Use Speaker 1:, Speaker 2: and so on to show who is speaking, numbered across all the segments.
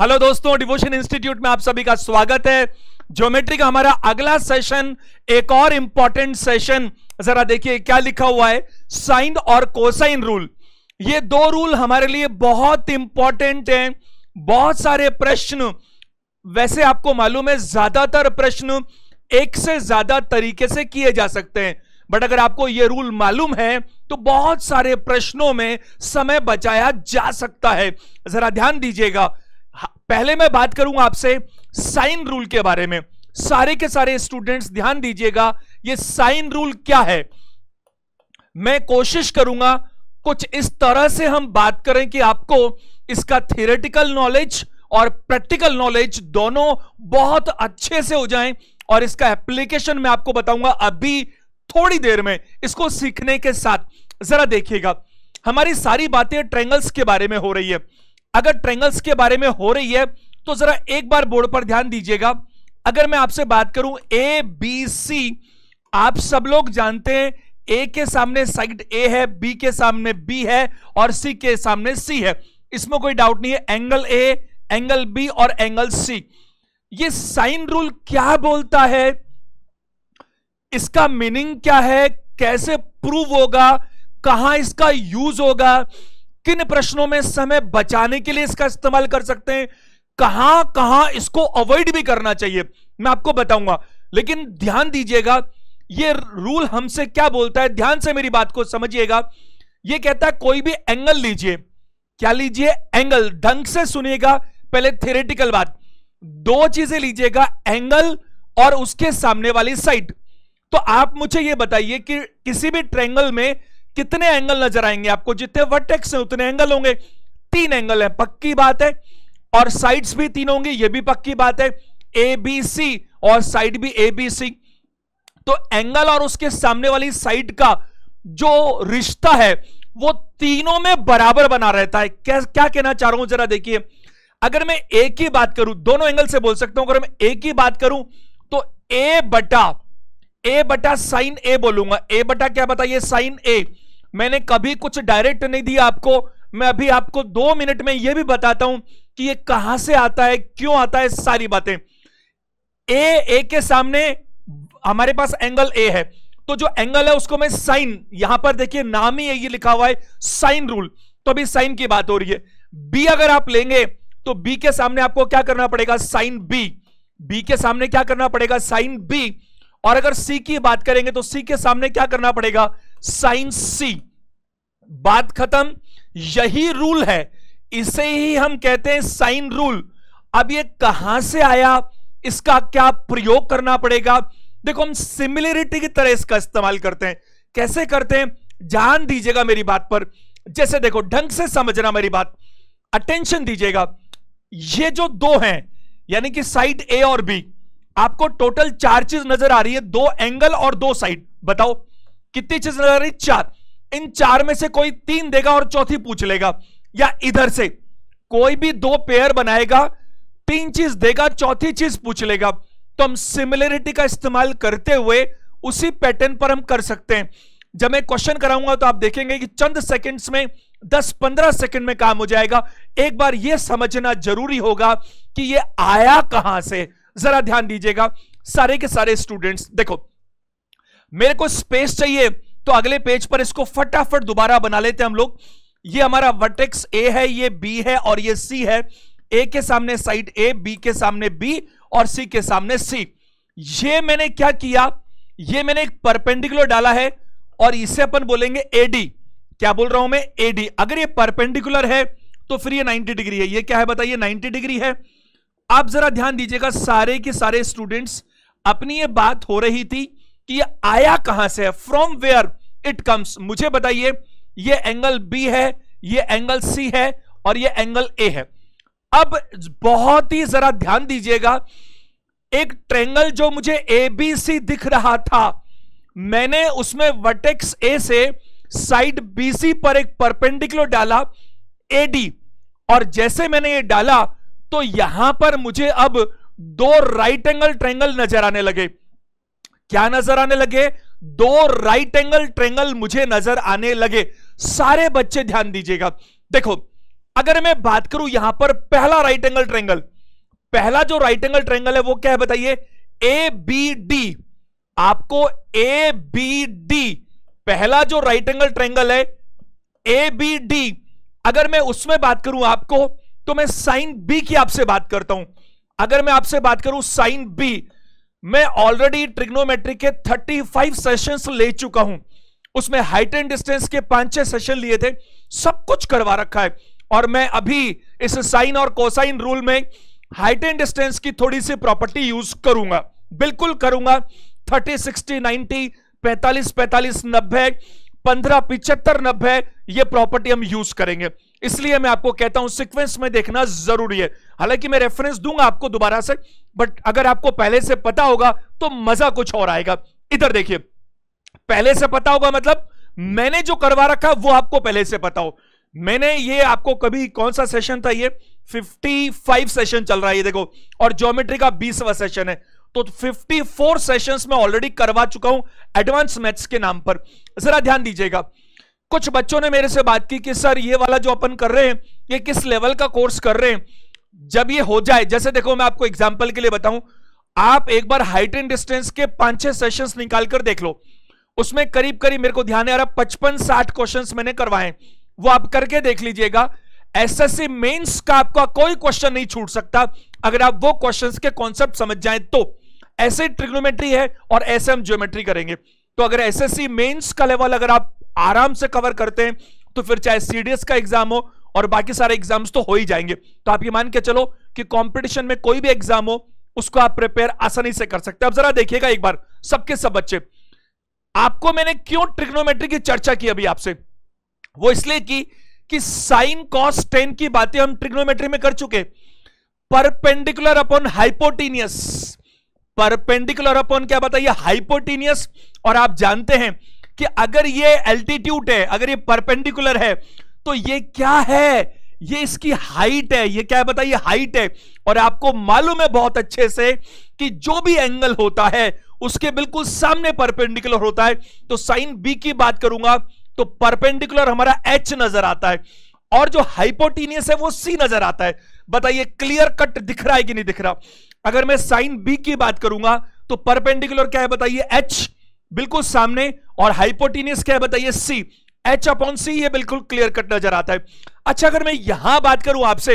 Speaker 1: hello दोस्तों devotion institute में आप सभी का स्वागत है ज्योमेट्री का हमारा अगला सेशन एक और इंपॉर्टेंट सेशन जरा देखिए क्या लिखा हुआ है साइन और कोसाइन रूल ये दो रूल हमारे लिए बहुत इंपॉर्टेंट हैं बहुत सारे प्रश्न वैसे आपको मालूम है ज्यादातर प्रश्न एक से ज्यादा तरीके से किए जा सकते हैं बट अगर आपको यह रूल मालूम है तो बहुत सारे प्रश्नों में समय बचाया जा सकता है जरा ध्यान दीजिएगा पहले मैं बात करूंगा आपसे साइन रूल के बारे में सारे के सारे स्टूडेंट्स ध्यान दीजिएगा ये साइन रूल क्या है मैं कोशिश करूंगा कुछ इस तरह से हम बात करें कि आपको इसका थियोरेटिकल नॉलेज और प्रैक्टिकल नॉलेज दोनों बहुत अच्छे से हो जाएं और इसका एप्लीकेशन मैं आपको बताऊंगा अभी थोड़ी देर में इसको सीखने के साथ जरा देखिएगा हमारी सारी बातें ट्रेंगल्स के बारे में हो रही है अगर ट्रेंगल्स के बारे में हो रही है तो जरा एक बार बोर्ड पर ध्यान दीजिएगा अगर मैं आपसे बात करूं ए बी सी आप सब लोग जानते हैं ए के सामने साइड ए है बी के सामने बी है और सी के सामने सी है इसमें कोई डाउट नहीं है एंगल ए एंगल बी और एंगल सी ये साइन रूल क्या बोलता है इसका मीनिंग क्या है कैसे प्रूव होगा कहां इसका यूज होगा किन प्रश्नों में समय बचाने के लिए इसका इस्तेमाल कर सकते हैं कहां कहां इसको अवॉइड भी करना चाहिए मैं आपको बताऊंगा लेकिन ध्यान दीजिएगा ये रूल हमसे क्या बोलता है ध्यान से मेरी बात को समझिएगा ये कहता है कोई भी एंगल लीजिए क्या लीजिए एंगल ढंग से सुनिएगा पहले थेरेटिकल बात दो चीजें लीजिएगा एंगल और उसके सामने वाली साइड तो आप मुझे यह बताइए कि किसी भी ट्रेंगल में कितने एंगल नजर आएंगे आपको जितने वर्टेक्स हैं उतने एंगल होंगे तीन एंगल है पक्की बात है और साइड्स भी तीन होंगे ये भी पक्की बात है ए बी सी और साइड भी ए बी सी तो एंगल और उसके सामने वाली साइड का जो रिश्ता है वो तीनों में बराबर बना रहता है क्या क्या कहना चाह रहा हूं जरा देखिए अगर मैं ए की बात करूं दोनों एंगल से बोल सकता हूं अगर मैं ए की बात करूं तो ए बटा ए बटा साइन ए बोलूंगा ए बटा क्या बताइए साइन ए मैंने कभी कुछ डायरेक्ट नहीं दिया आपको मैं अभी आपको दो मिनट में यह भी बताता हूं कि ये कहां से आता है क्यों आता है सारी बातें ए ए के सामने हमारे पास एंगल ए है तो जो एंगल है उसको मैं साइन यहां पर देखिए नाम ही ये लिखा हुआ है साइन रूल तो अभी साइन की बात हो रही है बी अगर आप लेंगे तो बी के सामने आपको क्या करना पड़ेगा साइन बी बी के सामने क्या करना पड़ेगा साइन बी और अगर सी की बात करेंगे तो सी के सामने क्या करना पड़ेगा साइन सी बात खत्म यही रूल है इसे ही हम कहते हैं साइन रूल अब ये कहां से आया इसका क्या प्रयोग करना पड़ेगा देखो हम सिमिलरिटी की तरह इसका इस्तेमाल करते हैं कैसे करते हैं जान दीजिएगा मेरी बात पर जैसे देखो ढंग से समझना मेरी बात अटेंशन दीजिएगा ये जो दो हैं यानी कि साइड ए और बी आपको टोटल चार चीज नजर आ रही है दो एंगल और दो साइड बताओ कितनी चीज नजर आ रही चार इन चार में से कोई तीन देगा और चौथी पूछ लेगा या इधर से कोई भी दो पेयर बनाएगा तीन चीज देगा चौथी चीज पूछ लेगा तो हम सिमिलरिटी का इस्तेमाल करते हुए उसी पैटर्न पर हम कर सकते हैं जब मैं क्वेश्चन कराऊंगा तो आप देखेंगे कि चंद सेकंड्स में 10-15 सेकंड में काम हो जाएगा एक बार यह समझना जरूरी होगा कि यह आया कहां से जरा ध्यान दीजिएगा सारे के सारे स्टूडेंट्स देखो मेरे को स्पेस चाहिए तो अगले पेज पर इसको फटाफट दोबारा बना लेते हैं हम लोग ये हमारा वर्टेक्स ए है ये बी है और ये सी है ए के सामने साइड ए बी के सामने बी और सी के सामने सी ये मैंने क्या किया ये मैंने एक परपेंडिकुलर डाला है और इसे अपन बोलेंगे एडी क्या बोल रहा हूं मैं एडी अगर ये परपेंडिकुलर है तो फिर ये 90 डिग्री है ये क्या है बताइए 90 डिग्री है आप जरा ध्यान दीजिएगा सारे के सारे स्टूडेंट्स अपनी ये बात हो रही थी कि ये आया कहां से है फ्रॉम वेयर इट कम्स मुझे बताइए ये एंगल बी है ये एंगल सी है और ये एंगल ए है अब बहुत ही जरा ध्यान दीजिएगा एक ट्रेंगल जो मुझे ए बी सी दिख रहा था मैंने उसमें वर्टेक्स ए से साइड बी सी पर एक परपेंडिकुलर डाला ए डी और जैसे मैंने ये डाला तो यहां पर मुझे अब दो राइट एंगल ट्रेंगल नजर आने लगे क्या नजर आने लगे दो राइट एंगल ट्रेंगल मुझे नजर आने लगे सारे बच्चे ध्यान दीजिएगा देखो अगर मैं बात करूं यहां पर पहला राइट एंगल ट्रेंगल पहला जो राइट एंगल ट्रेंगल है वो क्या है बताइए ए बी डी आपको ए बी डी पहला जो राइट एंगल ट्रेंगल है ए बी डी अगर मैं उसमें बात करूं आपको तो मैं साइन बी की आपसे बात करता हूं अगर मैं आपसे बात करूं साइन बी मैं ऑलरेडी ट्रिग्नोमेट्रिक के 35 सेशंस ले चुका हूं उसमें हाइट एंड डिस्टेंस के पांच छह सेशन लिए थे सब कुछ करवा रखा है और मैं अभी इस साइन और कोसाइन रूल में हाइट एंड डिस्टेंस की थोड़ी सी प्रॉपर्टी यूज करूंगा बिल्कुल करूंगा थर्टी सिक्सटी नाइनटी पैंतालीस पैतालीस नब्बे पंद्रह पिछहत्तर नब्बे ये प्रॉपर्टी हम यूज करेंगे इसलिए मैं आपको कहता हूं सीक्वेंस में देखना जरूरी है हालांकि मैं रेफरेंस दूंगा आपको दोबारा से बट अगर आपको पहले से पता होगा तो मजा कुछ और आएगा इधर देखिए पहले से पता होगा मतलब मैंने जो करवा रखा वो आपको पहले से पता हो मैंने ये आपको कभी कौन सा सेशन था ये 55 सेशन चल रहा है ये देखो और ज्योमेट्री का 20वां सेशन है तो 54 सेशंस में ऑलरेडी करवा चुका हूं एडवांस मैथ्स के नाम पर जरा ध्यान दीजिएगा कुछ बच्चों ने मेरे से बात की कि सर ये वाला जो अपन कर रहे हैं ये किस लेवल का कोर्स कर रहे हैं जब ये हो जाए जैसे देखो मैं आपको एग्जाम्पल के लिए बताऊं आप एक बार हाइट एंड डिस्टेंस के पांच छह सेशन निकाल कर देख लो उसमें करीब करीब मेरे को ध्यान आ रहा पचपन साठ क्वेश्चन मैंने करवाए वो आप करके देख लीजिएगा एसएससी मेंस का आपका कोई क्वेश्चन नहीं छूट सकता अगर आप वो क्वेश्चंस के कॉन्सेप्ट समझ जाएं तो ऐसे ट्रिग्नोमेट्री है और ऐसे हम ज्योमेट्री करेंगे तो अगर एसएससी मेंस का लेवल अगर आप आराम से कवर करते हैं तो फिर चाहे सीडीएस का एग्जाम हो और बाकी सारे एग्जाम्स तो हो ही जाएंगे तो आप ये मान के चलो कि कंपटीशन में कोई भी एग्जाम हो उसको आप प्रिपेयर आसानी से कर सकते हैं अब जरा देखिएगा एक बार सबके सब बच्चे आपको मैंने क्यों ट्रिग्नोमेट्री की चर्चा की अभी आपसे वो इसलिए की कि साइन कॉस टेन की बातें हम ट्रिग्नोमेट्री में कर चुके perpendicular upon hypotenuse perpendicular upon क्या बताइए हाइपोटीनियस और आप जानते हैं कि अगर ये एल्टीट्यूड है अगर ये परपेंडिकुलर है तो ये क्या है ये इसकी हाइट है ये क्या है बताइए हाइट है और आपको मालूम है बहुत अच्छे से कि जो भी एंगल होता है उसके बिल्कुल सामने परपेंडिकुलर होता है तो साइन बी की बात करूंगा तो परपेंडिकुलर हमारा एच नजर आता है और जो हाइपोटीनियस है वो सी नजर आता है बताइए क्लियर कट दिख रहा है कि नहीं दिख रहा अगर मैं साइन बी की बात करूंगा तो परपेंडिकुलर क्या है बताइए एच बिल्कुल सामने और हाइपोटीनियस क्या है बताइए सी एच अपॉन सी ये बिल्कुल क्लियर कट नजर आता है अच्छा अगर मैं यहां बात करूं आपसे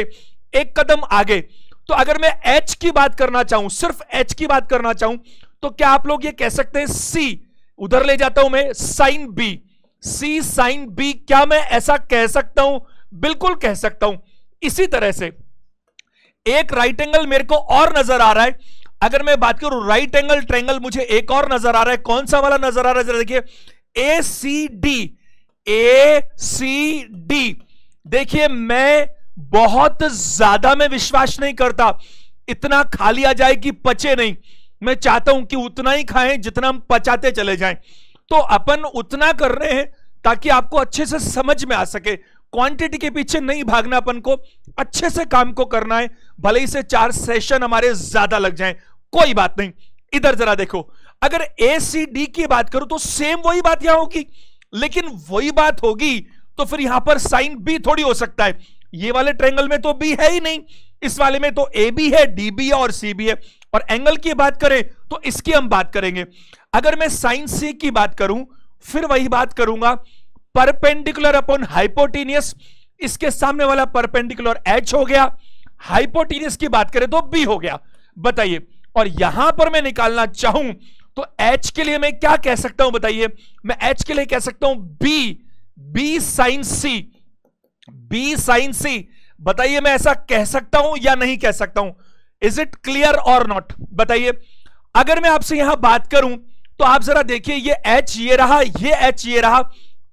Speaker 1: एक कदम आगे तो अगर मैं एच की बात करना चाहूं सिर्फ एच की बात करना चाहूं तो क्या आप लोग ये कह सकते हैं सी उधर ले जाता हूं मैं sine B C sine B क्या मैं ऐसा कह सकता हूं बिल्कुल कह सकता हूं इसी तरह से एक राइट एंगल मेरे को और नजर आ रहा है अगर मैं बात करूं राइट एंगल ट्रेंगल मुझे एक और नजर आ रहा है कौन सा वाला नजर आ रहा है जरा देखिए ए C D A C D देखिए मैं बहुत ज्यादा में विश्वास नहीं करता इतना खा लिया जाए कि पचे नहीं मैं चाहता हूं कि उतना ही खाएं जितना हम पचाते चले जाएं तो अपन उतना कर रहे हैं ताकि आपको अच्छे से समझ में आ सके क्वांटिटी के पीछे नहीं भागना अपन को अच्छे से काम को करना है भले ही से चार सेशन हमारे ज्यादा लग जाए कोई बात नहीं इधर जरा देखो अगर ए सी डी की बात करूं तो सेम वही बात यहां होगी लेकिन वही बात होगी तो फिर यहां पर साइन बी थोड़ी हो सकता है ये वाले ट्रेंगल में तो बी है ही नहीं इस वाले में तो ए बी है डी बी है और सी बी है और एंगल की बात करें तो इसकी हम बात करेंगे अगर मैं साइन सी की बात करूं फिर वही बात करूंगा परपेंडिकुलर अपॉन हाइपोटीनियस इसके सामने वाला परपेंडिकुलर एच हो गया हाइपोटीनियस की बात करें तो बी हो गया बताइए और यहां पर मैं निकालना चाहूं तो एच के लिए मैं क्या कह सकता हूं बताइए मैं एच के लिए कह सकता हूं B B sine C B sine C बताइए मैं ऐसा कह सकता हूं या नहीं कह सकता हूं इज इट क्लियर और नॉट बताइए अगर मैं आपसे यहां बात करूं तो आप जरा देखिए ये एच ये रहा ये एच ये रहा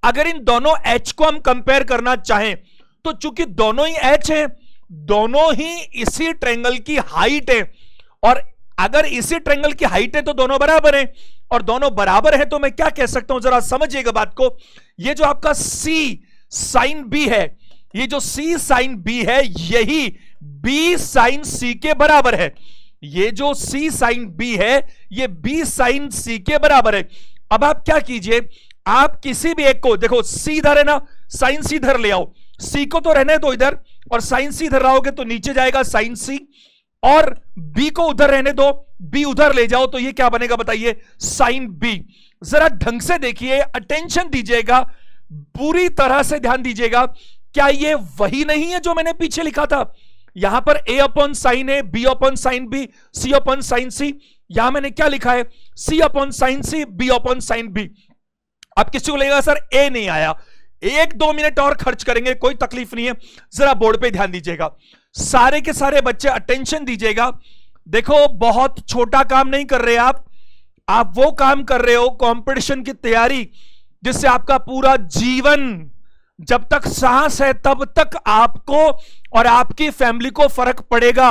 Speaker 1: अगर इन दोनों एच को हम कंपेयर करना चाहें तो चूंकि दोनों ही एच है दोनों ही इसी ट्रेंगल की हाइट है और अगर इसी ट्रेंगल की हाइट है तो दोनों बराबर हैं और दोनों बराबर हैं तो मैं क्या कह सकता हूं जरा समझिएगा बात को ये जो आपका सी साइन बी है ये जो सी साइन बी है यही बी साइन सी के बराबर है ये जो सी साइन बी है ये बी साइन सी के बराबर है अब आप क्या कीजिए आप किसी भी एक को देखो सी इधर है ना साइन सी इधर ले आओ सी को तो रहने दो इधर और साइन सी इधर लाओगे तो नीचे जाएगा साइन सी और बी को उधर रहने दो बी उधर ले जाओ तो ये क्या बनेगा बताइए साइन बी जरा ढंग से देखिए अटेंशन दीजिएगा पूरी तरह से ध्यान दीजिएगा क्या ये वही नहीं है जो मैंने पीछे लिखा था यहां पर A upon sine A B upon sine B C upon sine C यहां मैंने क्या लिखा है C upon sine C B upon sine B अब किसी को लगेगा सर ए नहीं आया एक दो मिनट और खर्च करेंगे कोई तकलीफ नहीं है जरा बोर्ड पे ध्यान दीजिएगा सारे के सारे बच्चे अटेंशन दीजिएगा देखो बहुत छोटा काम नहीं कर रहे आप आप वो काम कर रहे हो कंपटीशन की तैयारी जिससे आपका पूरा जीवन जब तक सांस है तब तक आपको और आपकी फैमिली को फर्क पड़ेगा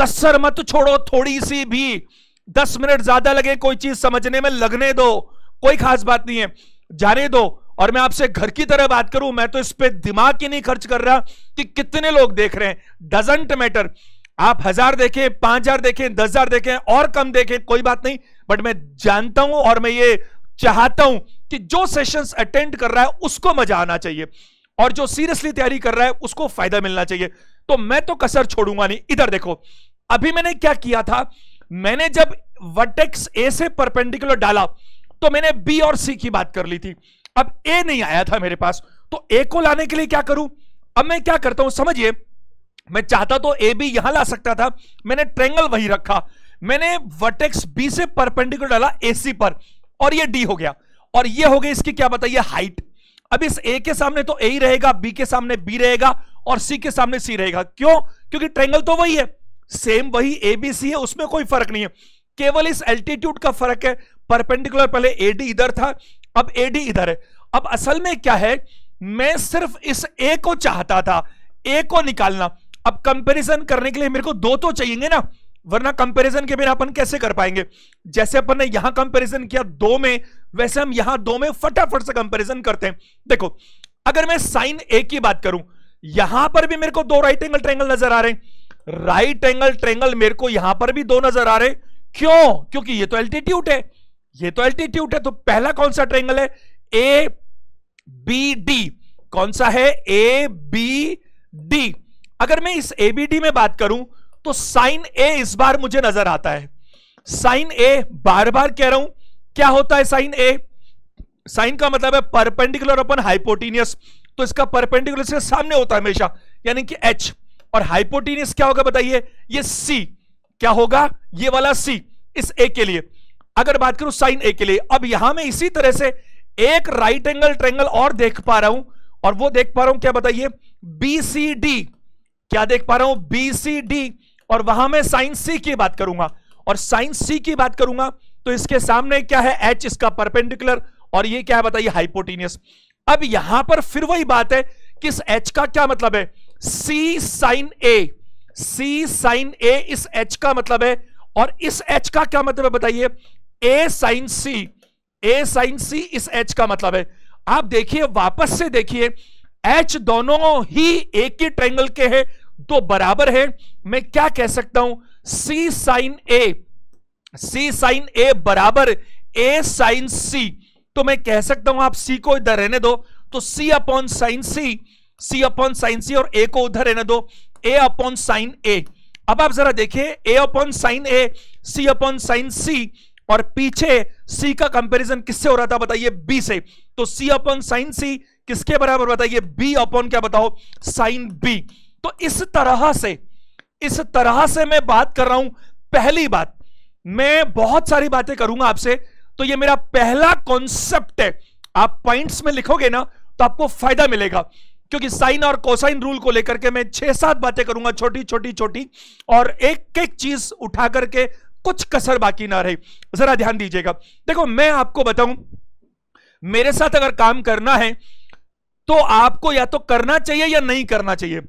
Speaker 1: कसर मत छोड़ो थोड़ी सी भी दस मिनट ज्यादा लगे कोई चीज समझने में लगने दो कोई खास बात नहीं है जाने दो और मैं आपसे घर की तरह बात करूं मैं तो इस पर दिमाग ही नहीं खर्च कर रहा कि कितने लोग देख रहे हैं डजेंट मैटर आप हजार देखें पांच हजार देखें दस हजार देखें और कम देखें कोई बात नहीं बट मैं जानता हूं और मैं ये चाहता हूं कि जो सेशंस अटेंड कर रहा है उसको मजा आना चाहिए और जो सीरियसली तैयारी कर रहा है उसको फायदा मिलना चाहिए तो मैं तो कसर छोड़ूंगा नहीं इधर देखो अभी मैंने क्या किया था मैंने जब वटेक्स ए से परपेंडिकुलर डाला तो मैंने बी और सी की बात कर ली थी अब ए नहीं आया था मेरे पास तो ए को लाने के लिए क्या करूं अब मैं क्या करता हूं समझिए मैं चाहता तो ए बी यहां ला सकता था मैंने ट्रेंगल वही रखा मैंने वर्टेक्स बी से परपेंडिकुलर डाला ए सी पर और ये डी हो गया और ये हो गई इसकी क्या बताइए हाइट अब इस ए के सामने तो ए ही रहेगा बी के सामने बी रहेगा और सी के सामने सी रहेगा क्यों क्योंकि ट्रेंगल तो वही है सेम वही ए बी सी है उसमें कोई फर्क नहीं है केवल इस एल्टीट्यूड का फर्क है परपेंडिकुलर पहले एडी इधर था अब एडी इधर है अब असल में क्या है मैं सिर्फ इस ए को चाहता था ए को निकालना अब कंपैरिजन करने के लिए मेरे को दो तो चाहिए ना वरना कंपैरिजन के बिना अपन कैसे कर पाएंगे जैसे अपन ने यहां कंपैरिजन किया दो में वैसे हम यहां दो में फटाफट से कंपैरिजन करते हैं देखो अगर मैं साइन ए की बात करूं यहां पर भी मेरे को दो राइट एंगल ट्रेंगल नजर आ रहे हैं राइट एंगल ट्रेंगल मेरे को यहां पर भी दो नजर आ रहे क्यों क्योंकि ये तो एल्टीट्यूड है ये तो एल्टीट्यूड है तो पहला कौन सा ट्रेंगल है ए बी डी कौन सा है ए बी डी अगर मैं इस ए बी डी में बात करूं तो साइन ए इस बार मुझे नजर आता है साइन ए बार बार कह रहा हूं क्या होता है साइन ए साइन का मतलब है परपेंडिकुलर अपन हाइपोटीनियस तो इसका परपेंडिकुलर इसके सामने होता है हमेशा यानी कि एच और हाइपोटीनियस क्या होगा बताइए ये सी क्या होगा ये वाला सी इस ए के लिए अगर बात करूं साइन ए के लिए अब यहां मैं इसी तरह से एक राइट एंगल ट्रेंगल और देख पा रहा हूं और वो देख पा रहा हूं क्या बताइए बीसीडी क्या देख पा रहा हूं बीसीडी और वहां मैं साइन सी की बात करूंगा और साइन सी की बात करूंगा तो इसके सामने क्या है एच इसका परपेंडिकुलर और ये क्या है बताइए हाइपोटीनियस अब यहां पर फिर वही बात है कि इस एच का क्या मतलब है सी साइन ए सी साइन ए इस एच का मतलब है और इस एच का क्या मतलब है बताइए ए साइन सी ए साइन सी इस एच का मतलब है आप देखिए वापस से देखिए एच दोनों ही एक ही ट्रेंगल के हैं तो बराबर है मैं क्या कह सकता हूं सी साइन ए सी साइन ए बराबर ए साइन सी तो मैं कह सकता हूं आप सी को इधर रहने दो तो C upon sine C C upon sine C और ए को उधर रहने दो ए अपॉन साइन ए अब आप जरा देखिए A upon sine A C upon sine C और पीछे सी का कंपैरिजन किससे हो रहा था बताइए बी से तो सी अपॉन साइन सी किसके बराबर बताइए बी अपॉन क्या बताओ साइन बी तो इस तरह से इस तरह से मैं बात कर रहा हूं पहली बात मैं बहुत सारी बातें करूंगा आपसे तो ये मेरा पहला कॉन्सेप्ट है आप पॉइंट्स में लिखोगे ना तो आपको फायदा मिलेगा क्योंकि साइन और कोसाइन रूल को लेकर के मैं छह सात बातें करूंगा छोटी छोटी छोटी और एक एक चीज उठा करके कुछ कसर बाकी ना रहे जरा ध्यान दीजिएगा देखो मैं आपको बताऊं मेरे साथ अगर काम करना है तो आपको या तो करना चाहिए या नहीं करना चाहिए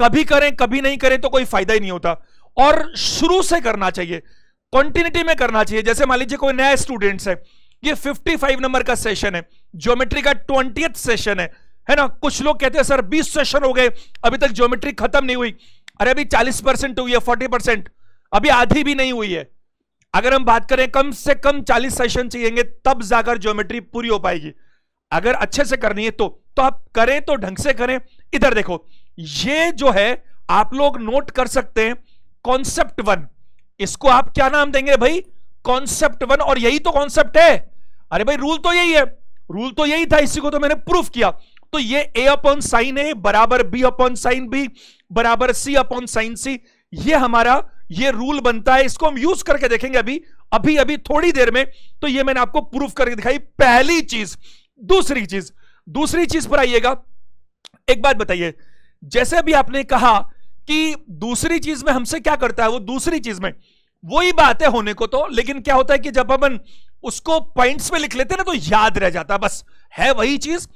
Speaker 1: कभी करें कभी नहीं करें तो कोई फायदा ही नहीं होता और शुरू से करना चाहिए कॉन्टिन्यूटी में करना चाहिए जैसे मान लीजिए कोई नया स्टूडेंट है ये 55 नंबर का सेशन है ज्योमेट्री का ट्वेंटी सेशन है है ना कुछ लोग कहते हैं सर 20 सेशन हो गए अभी तक ज्योमेट्री खत्म नहीं हुई अरे अभी 40 परसेंट हुई है 40 परसेंट अभी आधी भी नहीं हुई है अगर हम बात करें कम से कम 40 सेशन चाहिए तब जाकर ज्योमेट्री पूरी हो पाएगी अगर अच्छे से करनी है तो तो आप करें तो ढंग से करें इधर देखो ये जो है आप लोग नोट कर सकते हैं कॉन्सेप्ट वन इसको आप क्या नाम देंगे भाई कॉन्सेप्ट वन और यही तो कॉन्सेप्ट है अरे भाई रूल तो यही है रूल तो यही था इसी को तो मैंने प्रूफ किया तो ये ए अपॉन साइन है बराबर बी अपॉन साइन बी बराबर सी अपॉन साइन सी ये हमारा ये रूल बनता है इसको हम यूज करके देखेंगे अभी अभी अभी थोड़ी देर में तो ये मैंने आपको प्रूफ करके दिखाई पहली चीज दूसरी चीज दूसरी चीज पर आइएगा एक बात बताइए जैसे अभी आपने कहा कि दूसरी चीज में हमसे क्या करता है वो दूसरी चीज में वही बात है होने को तो लेकिन क्या होता है कि जब अपन उसको पॉइंट्स में लिख लेते हैं ना तो याद रह जाता है बस है वही चीज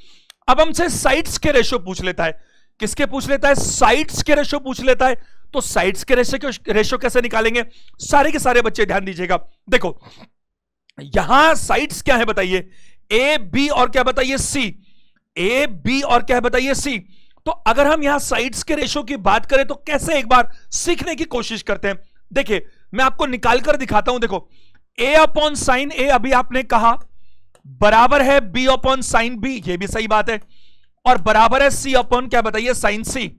Speaker 1: अब हमसे साइड्स के रेशो पूछ लेता है किसके पूछ लेता है साइड्स के रेशो पूछ लेता है तो साइड्स के रेशो रेशो कैसे निकालेंगे सारे के सारे बच्चे ध्यान दीजिएगा देखो यहां साइड्स क्या है बताइए ए बी और क्या बताइए सी ए बी और क्या बताइए सी तो अगर हम यहां साइड्स के रेशो की बात करें तो कैसे एक बार सीखने की कोशिश करते हैं देखिए मैं आपको निकाल कर दिखाता हूं देखो ए अपॉन साइन ए अभी आपने कहा बराबर है बी अपॉन साइन बी ये भी सही बात है और बराबर है सी अपॉन क्या बताइए साइन सी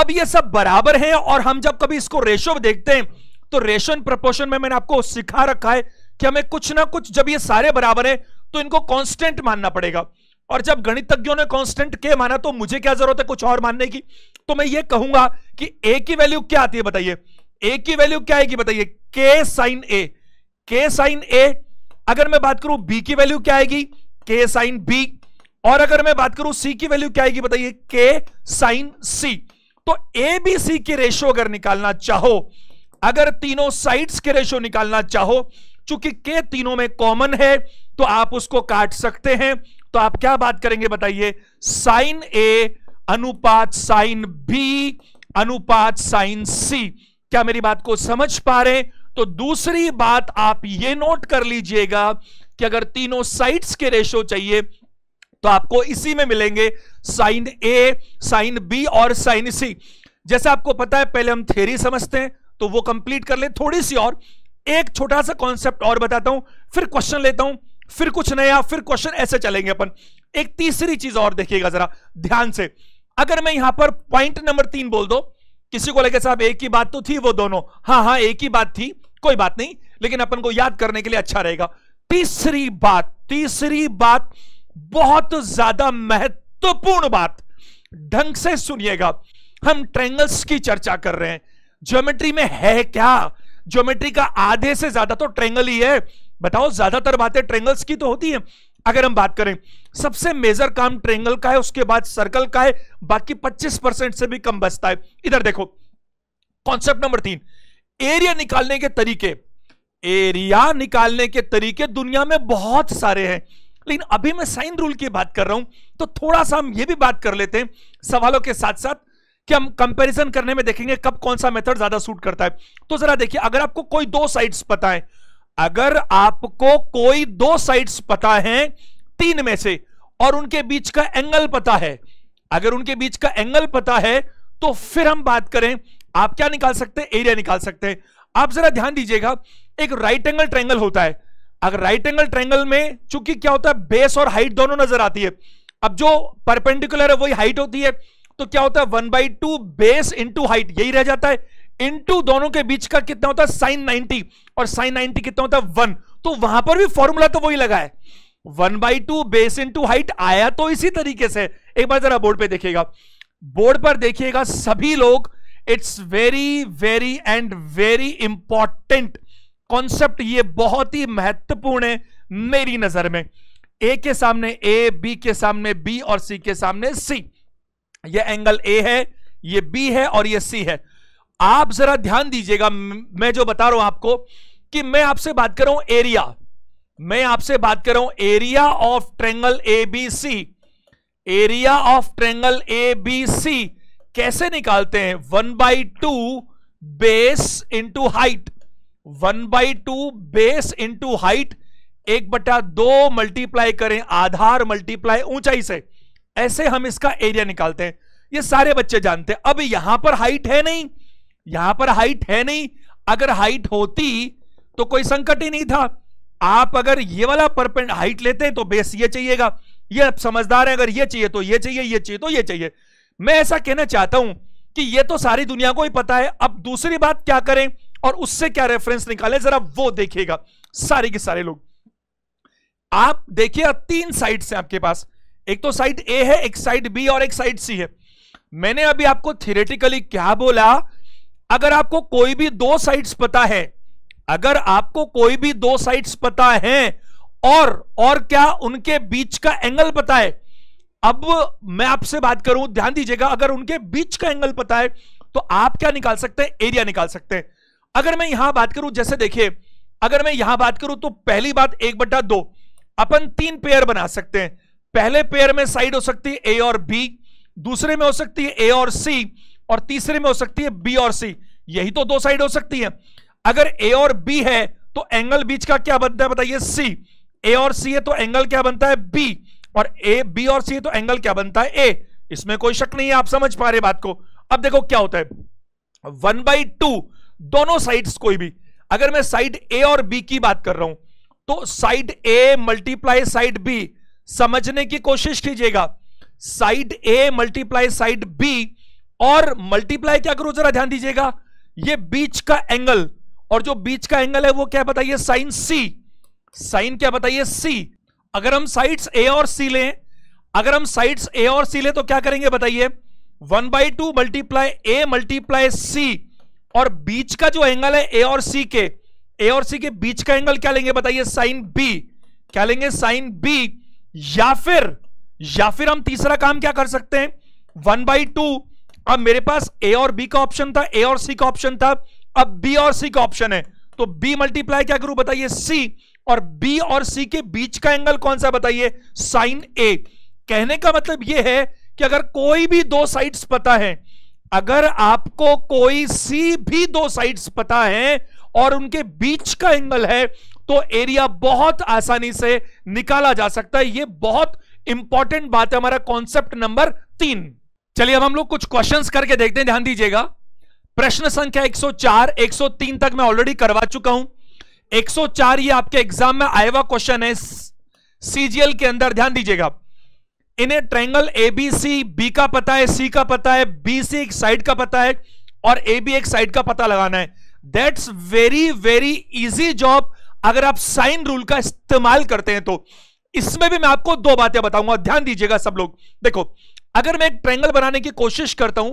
Speaker 1: अब ये सब बराबर हैं और हम जब कभी इसको रेशो देखते हैं तो रेशो प्रपोर्शन में मैंने आपको सिखा रखा है कि हमें कुछ ना कुछ जब ये सारे बराबर है तो इनको कॉन्स्टेंट मानना पड़ेगा और जब गणितज्ञों ने कांस्टेंट के माना तो मुझे क्या जरूरत है कुछ और मानने की तो मैं ये कहूंगा कि ए की वैल्यू क्या आती है बताइए ए की वैल्यू क्या आएगी बताइए के साइन ए के साइन ए अगर मैं बात करूं बी की वैल्यू क्या आएगी के साइन बी और अगर मैं बात करूं सी की वैल्यू क्या आएगी बताइए के साइन सी तो ए बी सी की रेशो अगर निकालना चाहो अगर तीनों साइड्स के रेशो निकालना चाहो चूंकि के तीनों में कॉमन है तो आप उसको काट सकते हैं तो आप क्या बात करेंगे बताइए साइन ए अनुपात साइन बी अनुपात साइन सी क्या मेरी बात को समझ पा रहे तो दूसरी बात आप ये नोट कर लीजिएगा कि अगर तीनों साइड्स के रेशो चाहिए तो आपको इसी में मिलेंगे साइन ए साइन बी और साइन सी जैसे आपको पता है पहले हम थेरी समझते हैं तो वो कंप्लीट कर ले थोड़ी सी और एक छोटा सा कॉन्सेप्ट और बताता हूं फिर क्वेश्चन लेता हूं फिर कुछ नया फिर क्वेश्चन ऐसे चलेंगे अपन एक तीसरी चीज और देखिएगा जरा ध्यान से अगर मैं यहां पर पॉइंट नंबर तीन बोल दो किसी को लगे साहब एक ही बात तो थी वो दोनों हाँ हाँ एक ही बात थी कोई बात नहीं लेकिन अपन को याद करने के लिए अच्छा रहेगा तीसरी बात तीसरी बात बहुत ज्यादा महत्वपूर्ण बात ढंग से सुनिएगा हम ट्रेंगल्स की चर्चा कर रहे हैं ज्योमेट्री में है क्या ज्योमेट्री का आधे से ज्यादा तो ट्रेंगल ही है बताओ ज्यादातर बातें ट्रेंगल्स की तो होती है अगर हम बात करें सबसे मेजर काम ट्रेंगल का है उसके बाद सर्कल का है बाकी 25 परसेंट से भी कम बचता है इधर देखो कॉन्सेप्ट नंबर तीन एरिया निकालने के तरीके एरिया निकालने के तरीके दुनिया में बहुत सारे हैं लेकिन अभी मैं साइन रूल की बात कर रहा हूं तो थोड़ा सा हम ये भी बात कर लेते हैं सवालों के साथ साथ कि हम कंपैरिजन करने में देखेंगे कब कौन सा मेथड ज्यादा सूट करता है तो जरा देखिए अगर आपको कोई दो साइड्स पता है अगर आपको कोई दो साइड्स पता है तीन में से और उनके बीच का एंगल पता है अगर उनके बीच का एंगल पता है तो फिर हम बात करें आप क्या निकाल सकते हैं एरिया निकाल सकते हैं आप जरा ध्यान दीजिएगा एक राइट एंगल ट्रायंगल होता है अगर राइट एंगल ट्रेंगल में चूंकि क्या होता है बेस और हाइट दोनों नजर आती है अब जो परपेंडिकुलर है वही हाइट होती है तो क्या होता है one by two base into height यही रह जाता है इंटू दोनों के बीच का कितना होता है साइन नाइनटी और साइन नाइनटी कितना होता है वन तो वहां पर भी फॉर्मूला तो वही लगा है one by two base into height आया तो इसी तरीके से एक बार जरा बोर्ड पर देखिएगा बोर्ड पर देखिएगा सभी लोग it's very very and very important concept ये बहुत ही महत्वपूर्ण है मेरी नजर में ए के सामने ए बी के सामने बी और सी के सामने सी ये एंगल ए है ये बी है और ये सी है आप जरा ध्यान दीजिएगा मैं जो बता रहा हूं आपको कि मैं आपसे बात कर रहा हूं एरिया मैं आपसे बात कर रहा हूं area of triangle A B C area of triangle A B C कैसे निकालते हैं one by two base into height one by two base into height एक बटा दो मल्टीप्लाई करें आधार मल्टीप्लाई ऊंचाई से ऐसे हम इसका एरिया निकालते हैं ये सारे बच्चे जानते हैं अब यहां पर हाइट है नहीं यहां पर हाइट है नहीं अगर हाइट होती तो कोई संकट ही नहीं था आप अगर ये वाला परपेंड हाइट लेते हैं तो बेस ये चाहिएगा ये आप समझदार है अगर ये चाहिए तो ये चाहिए ये चाहिए तो ये चाहिए मैं ऐसा कहना चाहता हूं कि ये तो सारी दुनिया को ही पता है अब दूसरी बात क्या करें और उससे क्या रेफरेंस निकाले जरा वो देखिएगा सारे के सारे लोग आप देखिए तीन साइड है आपके पास एक तो साइड ए है एक साइड बी और एक साइड सी है मैंने अभी आपको थियरेटिकली क्या बोला अगर आपको कोई भी दो साइड्स पता है अगर आपको कोई भी दो साइड्स पता है और और क्या उनके बीच का एंगल पता है अब मैं आपसे बात करूं ध्यान दीजिएगा अगर उनके बीच का एंगल पता है तो आप क्या निकाल सकते हैं एरिया निकाल सकते हैं अगर मैं यहां बात करूं जैसे देखिए अगर मैं यहां बात करूं तो पहली बात एक बट्टा दो अपन तीन पेयर बना सकते हैं पहले पेयर में साइड हो सकती है ए और बी दूसरे में हो सकती है ए और सी और तीसरे में हो सकती है बी और सी यही तो दो साइड हो सकती है अगर ए और बी है तो एंगल बीच का क्या बनता है बताइए सी ए और सी है तो एंगल क्या बनता है बी और ए बी और सी है तो एंगल क्या बनता है ए इसमें कोई शक नहीं है आप समझ पा रहे बात को अब देखो क्या होता है वन बाई टू दोनों साइड्स कोई भी अगर मैं साइड ए और बी की बात कर रहा हूं तो side A multiply side B समझने की कोशिश कीजिएगा side A multiply side B और मल्टीप्लाई क्या करो जरा ध्यान दीजिएगा ये बीच का एंगल और जो बीच का एंगल है वो क्या बताइए साइन सी साइन क्या बताइए सी अगर हम साइड्स ए और सी लें अगर हम साइड्स ए और सी लें तो क्या करेंगे बताइए one by two multiply A multiply C और बीच का जो एंगल है ए और सी के ए और सी के बीच का एंगल क्या लेंगे बताइए साइन बी क्या लेंगे साइन बी या फिर या फिर हम तीसरा काम क्या कर सकते हैं वन बाई टू अब मेरे पास ए और बी का ऑप्शन था ए और सी का ऑप्शन था अब बी और सी का ऑप्शन है तो बी मल्टीप्लाई क्या करूं बताइए सी और बी और सी के बीच का एंगल कौन सा बताइए साइन ए कहने का मतलब यह है कि अगर कोई भी दो साइड्स पता है अगर आपको कोई सी भी दो साइड्स पता है और उनके बीच का एंगल है तो एरिया बहुत आसानी से निकाला जा सकता है ये बहुत इंपॉर्टेंट बात है हमारा कॉन्सेप्ट नंबर तीन चलिए अब हम लोग कुछ क्वेश्चंस करके देखते हैं ध्यान दीजिएगा प्रश्न संख्या 104, 103 तक मैं ऑलरेडी करवा चुका हूं 104 ये आपके एग्जाम में आया हुआ क्वेश्चन है सीजीएल के अंदर ध्यान दीजिएगा इन्हें ट्रायंगल एबीसी बी का पता है सी का पता है बी सी एक साइड का पता है और ए बी एक साइड का पता लगाना है that's very very easy job अगर आप साइन रूल का इस्तेमाल करते हैं तो इसमें भी मैं आपको दो बातें बताऊंगा ध्यान दीजिएगा सब लोग देखो अगर मैं एक ट्रैंगल बनाने की कोशिश करता हूं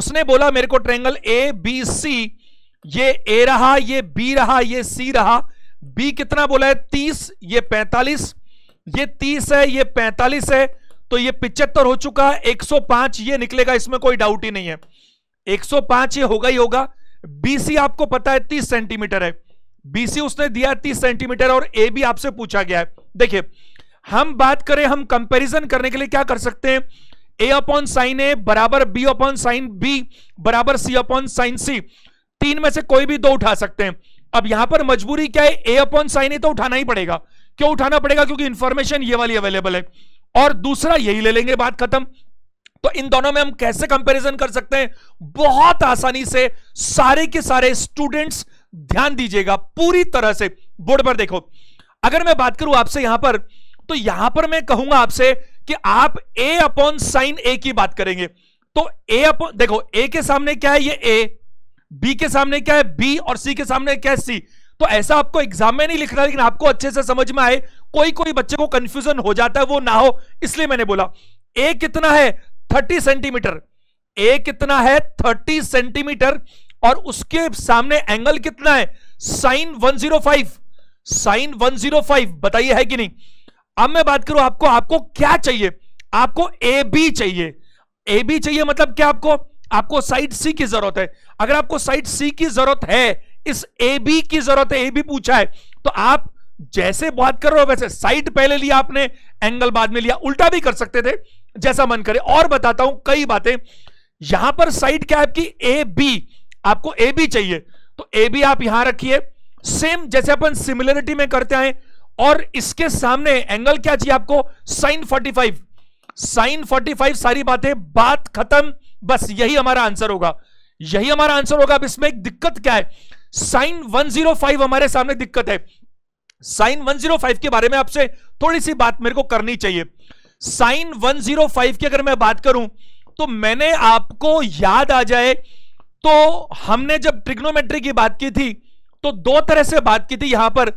Speaker 1: उसने बोला मेरे को ट्रैंगल ए बी सी ये ए रहा ये बी रहा ये सी रहा बी कितना बोला है तीस ये पैंतालीस ये तीस है ये पैंतालीस है तो ये पिचहत्तर हो चुका है 105 ये निकलेगा इसमें कोई डाउट ही नहीं है 105 ये होगा ही होगा बीसी आपको पता है 30 सेंटीमीटर है बीसी उसने दिया 30 सेंटीमीटर और ए भी आपसे पूछा गया है देखिए हम बात करें हम कंपैरिजन करने के लिए क्या कर सकते हैं ए अपॉन साइन ए बराबर बी अपॉन साइन बी बराबर सी अपॉन साइन सी तीन में से कोई भी दो उठा सकते हैं अब यहां पर मजबूरी क्या है ए अपॉन साइन ए तो उठाना ही पड़ेगा क्यों उठाना पड़ेगा क्योंकि इंफॉर्मेशन ये वाली अवेलेबल है और दूसरा यही ले लेंगे बात खत्म तो इन दोनों में हम कैसे कंपैरिजन कर सकते हैं बहुत आसानी से सारे के सारे स्टूडेंट्स ध्यान दीजिएगा पूरी तरह से बोर्ड पर देखो अगर मैं बात करूं आपसे यहां पर तो यहां पर मैं कहूंगा आपसे कि आप ए अपॉन साइन ए की बात करेंगे तो ए अपॉन देखो ए के सामने क्या है ये ए बी के सामने क्या है बी और सी के सामने क्या है सी तो ऐसा आपको एग्जाम में नहीं लिखना लेकिन आपको अच्छे से समझ में आए कोई कोई बच्चे को कंफ्यूजन हो जाता है वो ना हो इसलिए मैंने बोला ए कितना है थर्टी सेंटीमीटर ए कितना है थर्टी सेंटीमीटर और उसके सामने एंगल कितना है साइन फाइव साइन फाइव बताइए है कि नहीं अब मैं बात करूं आपको आपको क्या चाहिए आपको ए बी चाहिए ए बी चाहिए मतलब क्या आपको आपको साइड सी की जरूरत है अगर आपको साइड सी की जरूरत है इस ए बी की जरूरत है ए बी पूछा है तो आप जैसे बात कर रहे हो वैसे साइड पहले लिया आपने एंगल बाद में लिया उल्टा भी कर सकते थे जैसा मन करे और बताता हूं कई बातें यहां पर साइड क्या है आपकी ए बी आपको ए बी चाहिए तो ए बी आप यहां रखिए सेम जैसे अपन सिमिलरिटी में करते आए और इसके सामने एंगल क्या चाहिए आपको साइन 45 साइन फाइव सारी बातें बात खत्म बस यही हमारा आंसर होगा यही हमारा आंसर होगा अब इसमें एक दिक्कत क्या है साइन 105 हमारे सामने दिक्कत है साइन 105 के बारे में आपसे थोड़ी सी बात मेरे को करनी चाहिए साइन 105 की अगर मैं बात करूं तो मैंने आपको याद आ जाए तो हमने जब ट्रिग्नोमेट्री की बात की थी तो दो तरह से बात की थी यहां पर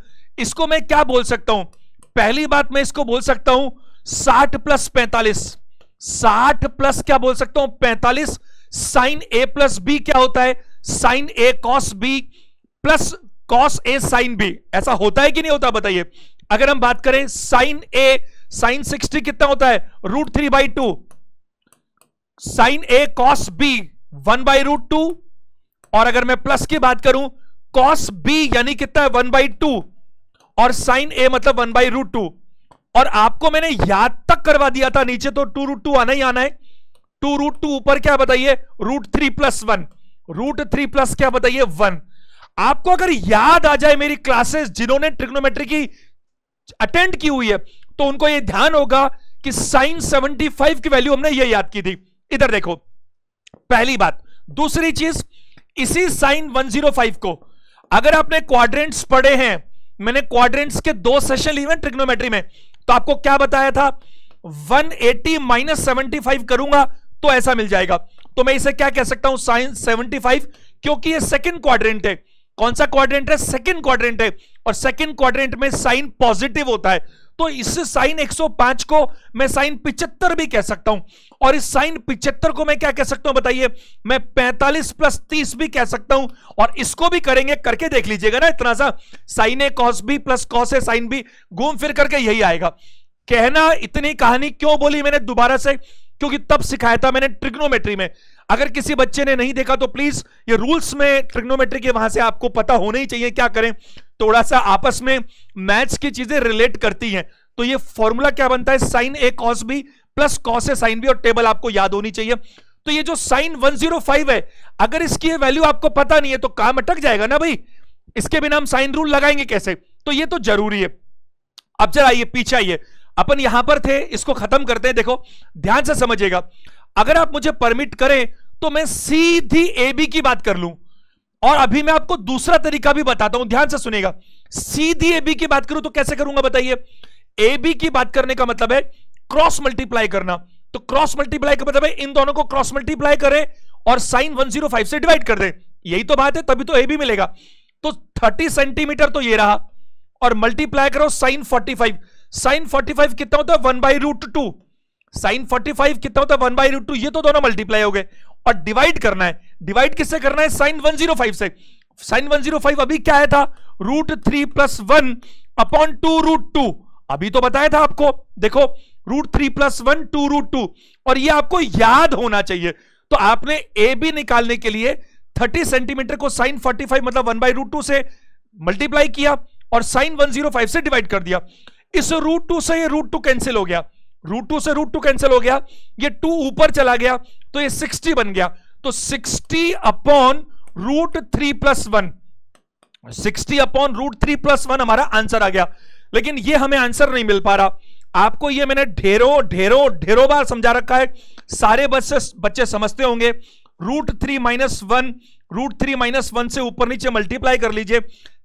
Speaker 1: इसको मैं क्या बोल सकता हूं पहली बात मैं इसको बोल सकता हूं साठ प्लस पैंतालीस साठ प्लस क्या बोल सकता हूं पैंतालीस साइन ए प्लस बी क्या होता है sine A cos B plus cos A sine B ऐसा होता है कि नहीं होता बताइए अगर हम बात करें साइन ए साइन सिक्सटी कितना होता है root three by two sine A cos B one by root two और अगर मैं प्लस की बात करूं कॉस बी यानी कितना है वन बाई टू और साइन ए मतलब वन बाई रूट टू और आपको मैंने याद तक करवा दिया था नीचे तो टू रूट टू आना ही आना है टू रूट टू ऊपर क्या बताइए root three plus one root three plus क्या बताइए वन आपको अगर याद आ जाए मेरी क्लासेस जिन्होंने ट्रिग्नोमेट्री की अटेंड की हुई है तो उनको यह ध्यान होगा कि साइन 75 की वैल्यू हमने यह याद की थी इधर देखो पहली बात दूसरी चीज इसी साइन 105 को अगर आपने क्वाड्रेंट्स पढ़े हैं मैंने क्वाड्रेंट्स के दो सेशन लिए ट्रिग्नोमेट्री में तो आपको क्या बताया था 180 एटी माइनस सेवेंटी करूंगा तो ऐसा मिल जाएगा तो मैं इसे क्या कह सकता हूं साइन 75 क्योंकि ये सेकंड क्वाड्रेंट है कौन सा क्वाड्रेंट है सेकंड क्वाड्रेंट है और सेकंड क्वाड्रेंट में साइन पॉजिटिव होता है तो इस साइन 105 को मैं साइन 75 भी कह सकता हूं और इस साइन 75 को मैं क्या कह सकता हूं बताइए मैं 45 प्लस 30 भी कह सकता हूं और इसको भी करेंगे करके देख लीजिएगा ना इतना सा sine A cos B plus cos A sine B घूम फिर करके यही आएगा कहना इतनी कहानी क्यों बोली मैंने दोबारा से क्योंकि तब सिखाया था मैंने ट्रिग्नोमेट्री में अगर किसी बच्चे ने नहीं देखा तो प्लीज ये रूल्स में ट्रिग्नोमेट्री के वहां से आपको पता होना ही चाहिए क्या करें थोड़ा सा आपस में मैथ्स की चीजें रिलेट करती हैं तो ये फॉर्मूला क्या बनता है sine A cos B plus cos A sine B और टेबल आपको याद होनी चाहिए तो ये जो साइन 105 है अगर इसकी वैल्यू आपको पता नहीं है तो काम अटक जाएगा ना भाई इसके बिना हम साइन रूल लगाएंगे कैसे तो ये तो जरूरी है अब जरा आइए पीछे आइए अपन यहां पर थे इसको खत्म करते हैं देखो ध्यान से समझिएगा अगर आप मुझे परमिट करें तो मैं सीधी एबी की बात कर लू और अभी मैं आपको दूसरा तरीका भी बताता हूं ध्यान से सुनेगा सीधी एबी की बात करूं तो कैसे करूंगा बताइए एबी की बात करने का मतलब है क्रॉस मल्टीप्लाई करना तो क्रॉस मल्टीप्लाई का मतलब है इन दोनों को क्रॉस मल्टीप्लाई करें और साइन 105 से डिवाइड कर दे यही तो बात है तभी तो एबी मिलेगा तो 30 सेंटीमीटर तो ये रहा और मल्टीप्लाई करो साइन 45 साइन 45 कितना होता है one by root two sine 45 कितना होता है वन बाई रूट टू ये तो दोनों मल्टीप्लाई हो गए और डिवाइड करना है डिवाइड किससे करना है साइन 105 से साइन 105 अभी क्या है था root three plus one upon two root two अभी तो बताया था आपको देखो root three plus one two root two और ये आपको याद होना चाहिए तो आपने ए बी निकालने के लिए थर्टी सेंटीमीटर को साइन 45 मतलब वन बाई रूट टू से मल्टीप्लाई किया और साइन 105 से डिवाइड कर दिया इस रूट टू से ये रूट टू कैंसिल हो गया रूट टू से रूट टू कैंसिल हो गया ये टू ऊपर चला गया तो ये सिक्सटी बन गया तो sixty upon root three plus one sixty upon root three plus one हमारा आंसर आ गया लेकिन ये हमें आंसर नहीं मिल पा रहा आपको ये मैंने ढेरों ढेरों ढेरों बार समझा रखा है सारे बच्चे बच्चे समझते होंगे root three minus one root three minus one से ऊपर नीचे मल्टीप्लाई कर लीजिए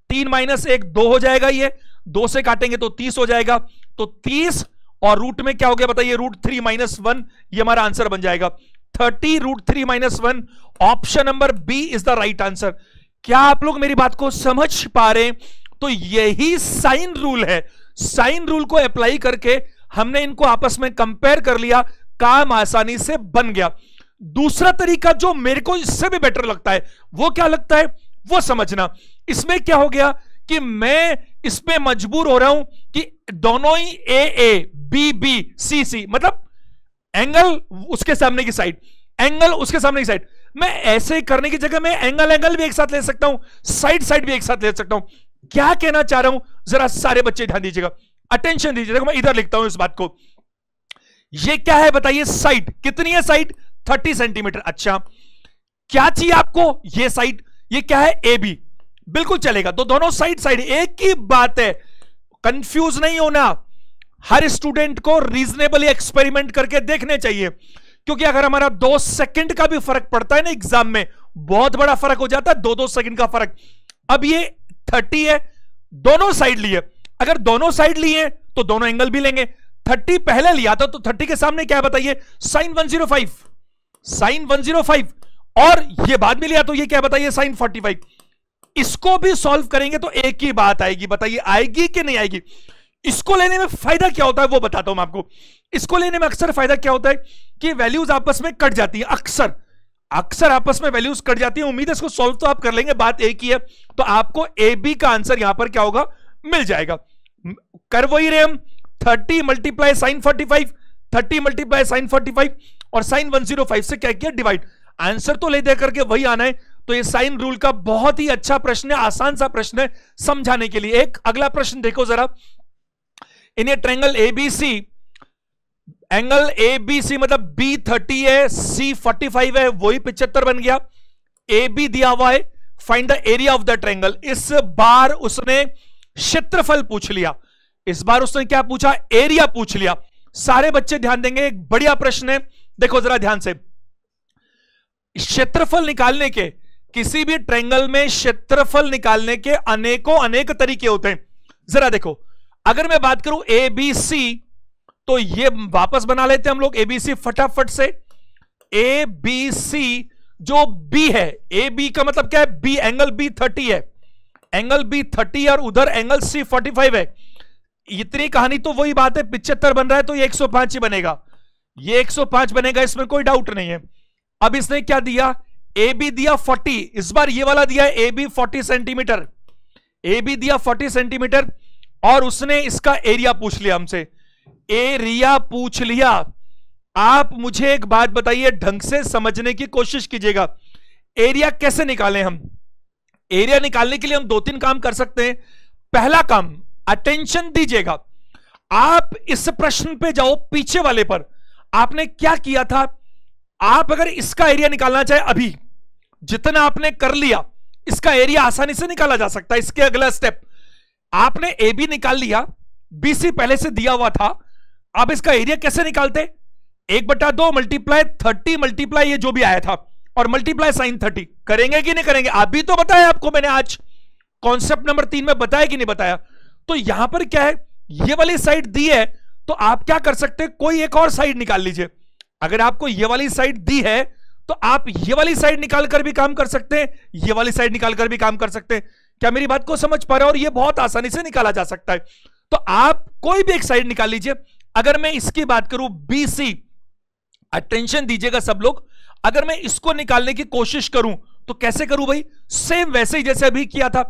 Speaker 1: तीन माइनस एक दो हो जाएगा ये दो से काटेंगे तो तीस हो जाएगा तो तीस और रूट में क्या हो गया बताइए रूट थ्री माइनस वन ये हमारा आंसर बन जाएगा thirty root three minus one option number B is the right answer क्या आप लोग मेरी बात को समझ पा रहे तो यही साइन रूल है साइन रूल को अप्लाई करके हमने इनको आपस में कंपेयर कर लिया काम आसानी से बन गया दूसरा तरीका जो मेरे को इससे भी बेटर लगता है वो क्या लगता है वो समझना इसमें क्या हो गया कि मैं इसमें मजबूर हो रहा हूं कि दोनों ही ए ए बी बी सी सी मतलब एंगल उसके सामने की साइड एंगल उसके सामने की साइड मैं ऐसे करने की जगह मैं एंगल एंगल भी एक साथ ले सकता हूं साइड साइड भी एक साथ ले सकता हूं क्या कहना चाह रहा हूं जरा सारे बच्चे ध्यान दीजिएगा अटेंशन दीजिए मैं इधर लिखता हूं इस बात को ये क्या है बताइए साइड कितनी है साइड थर्टी सेंटीमीटर अच्छा क्या चाहिए आपको ये साइड ये क्या है ए बी बिल्कुल चलेगा तो दोनों साइड साइड एक ही बात है कंफ्यूज नहीं होना हर स्टूडेंट को रीजनेबली एक्सपेरिमेंट करके देखने चाहिए क्योंकि अगर हमारा दो सेकंड का भी फर्क पड़ता है ना एग्जाम में बहुत बड़ा फर्क हो जाता है दो दो सेकंड का फर्क अब ये थर्टी है दोनों साइड लिए अगर दोनों साइड लिए तो दोनों एंगल भी लेंगे थर्टी पहले लिया था तो थर्टी के सामने क्या बताइए sine one zero five sine one zero five और ये बाद में लिया तो ये क्या बताइए साइन फोर्टी फाइव इसको भी सॉल्व करेंगे तो एक ही बात आएगी बताइए आएगी कि नहीं आएगी इसको लेने में फायदा क्या होता है वो बताता हूं मैं आपको इसको लेने में अक्सर फायदा क्या होता है कि वैल्यूज आपस में कट जाती है अक्सर अक्सर आपस में वैल्यूज कट जाती है उम्मीद है इसको सॉल्व तो आप कर लेंगे बात एक ही है तो आपको ए बी का आंसर यहां पर क्या होगा मिल जाएगा कर वही रेम thirty multiply sine forty five thirty multiply sine forty five और साइन वन जीरो फाइव से क्या किया डिवाइड आंसर तो ले दे करके वही आना है तो ये साइन रूल का बहुत ही अच्छा प्रश्न है आसान सा प्रश्न है समझाने के लिए एक अगला प्रश्न देखो जरा in a triangle ABC angle A B C मतलब बी थर्टी है सी फोर्टी फाइव है वही पिछहत्तर बन गया ए बी दिया हुआ है find the area of the triangle इस बार उसने क्षेत्रफल पूछ लिया इस बार उसने क्या पूछा एरिया पूछ लिया सारे बच्चे ध्यान देंगे एक बढ़िया प्रश्न है देखो जरा ध्यान से क्षेत्रफल निकालने के किसी भी ट्रेंगल में क्षेत्रफल निकालने के अनेकों अनेक तरीके होते हैं जरा देखो अगर मैं बात करूं ए बी सी तो ये वापस बना लेते हैं हम लोग एबीसी फटाफट से ए बी सी जो बी है ए बी का मतलब क्या है बी एंगल बी थर्टी है एंगल बी थर्टी और उधर एंगल सी फोर्टी फाइव है इतनी कहानी तो वही बात है पिछहत्तर बन रहा है तो ये पांच ही बनेगा ये पांच बनेगा इसमें कोई डाउट नहीं है अब इसने क्या दिया ए बी दिया 40 इस बार ये वाला दिया A B 40 centimetre A B दिया 40 सेंटीमीटर और उसने इसका एरिया पूछ लिया हमसे एरिया पूछ लिया आप मुझे एक बात बताइए ढंग से समझने की कोशिश कीजिएगा एरिया कैसे निकालें हम एरिया निकालने के लिए हम दो तीन काम कर सकते हैं पहला काम अटेंशन दीजिएगा आप इस प्रश्न पे जाओ पीछे वाले पर आपने क्या किया था आप अगर इसका एरिया निकालना चाहे अभी जितना आपने कर लिया इसका एरिया आसानी से निकाला जा सकता है इसके अगला स्टेप आपने ए बी निकाल लिया बीसी पहले से दिया हुआ था आप इसका एरिया कैसे निकालते एक बटा दो मल्टीप्लाई थर्टी मल्टीप्लाई ये जो भी आया था और मल्टीप्लाई साइन थर्टी करेंगे कि नहीं करेंगे आप भी तो बताया आपको मैंने आज कॉन्सेप्ट नंबर तीन में बताया कि नहीं बताया तो यहां पर क्या है ये वाली साइड दी है तो आप क्या कर सकते कोई एक और साइड निकाल लीजिए अगर आपको ये वाली साइड दी है तो आप ये वाली साइड निकालकर भी काम कर सकते हैं ये वाली साइड निकालकर भी काम कर सकते हैं क्या मेरी बात को समझ पा रहे हो और ये बहुत आसानी से निकाला जा सकता है तो आप कोई भी एक साइड निकाल लीजिए अगर मैं इसकी बात करूं बीसी अटेंशन दीजिएगा सब लोग अगर मैं इसको निकालने की कोशिश करूं तो कैसे करूं भाई सेम वैसे ही जैसे अभी किया था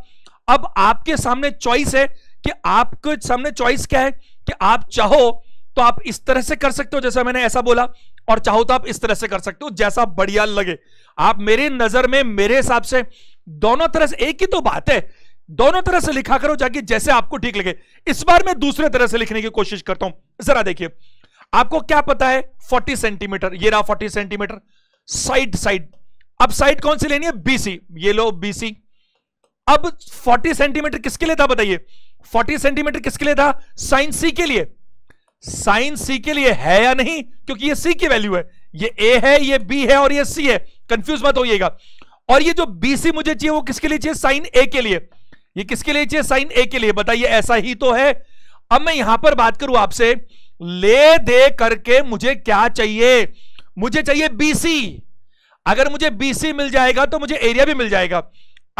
Speaker 1: अब आपके सामने चॉइस है कि आपके सामने चॉइस क्या है कि आप चाहो तो आप इस तरह से कर सकते हो जैसा मैंने ऐसा बोला और चाहो तो आप इस तरह से कर सकते हो जैसा बढ़िया लगे आप मेरी नजर में मेरे हिसाब से दोनों तरह से एक ही तो बात है दोनों तरह से लिखा करो जाके जैसे आपको ठीक लगे इस बार मैं दूसरे तरह से लिखने की कोशिश करता हूं जरा देखिए आपको क्या पता है 40 सेंटीमीटर ये रहा 40 सेंटीमीटर साइड साइड अब साइड कौन सी लेनी है बीसी ये लो बीसी अब 40 सेंटीमीटर किसके लिए था बताइए 40 सेंटीमीटर किसके लिए था साइन सी के लिए साइन सी के लिए है या नहीं क्योंकि ये सी की वैल्यू है ये ए है ये बी है और ये सी है कंफ्यूज मत होइएगा और ये जो बीसी मुझे चाहिए वो किसके लिए चाहिए साइन ए के लिए ये किसके लिए चाहिए साइन ए के लिए बताइए ऐसा ही तो है अब मैं यहां पर बात करूं आपसे ले दे करके मुझे क्या चाहिए मुझे चाहिए बीसी अगर मुझे बीसी मिल जाएगा तो मुझे एरिया भी मिल जाएगा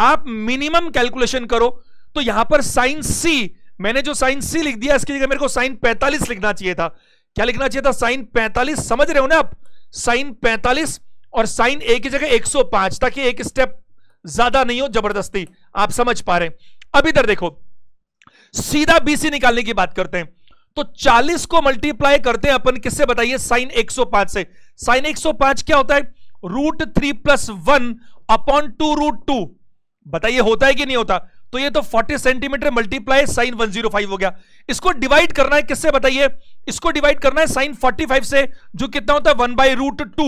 Speaker 1: आप मिनिमम कैलकुलेशन करो तो यहां पर साइन सी मैंने जो साइन सी लिख दिया इसकी जगह मेरे को साइन पैंतालीस लिखना चाहिए था क्या लिखना चाहिए था साइन पैंतालीस समझ रहे हो ना आप साइन पैंतालीस और साइन ए की जगह 105 ताकि एक स्टेप ज्यादा नहीं हो जबरदस्ती आप समझ पा रहे अब इधर देखो सीधा बीसी निकालने की बात करते हैं तो 40 को मल्टीप्लाई करते हैं अपन किससे बताइए साइन 105 से साइन 105 क्या होता है root three plus one upon two root two बताइए होता है कि नहीं होता तो ये तो 40 सेंटीमीटर मल्टीप्लाई साइन 105 हो गया इसको डिवाइड करना है किससे बताइए इसको डिवाइड करना है साइन 45 से जो कितना होता है वन बाई रूट टू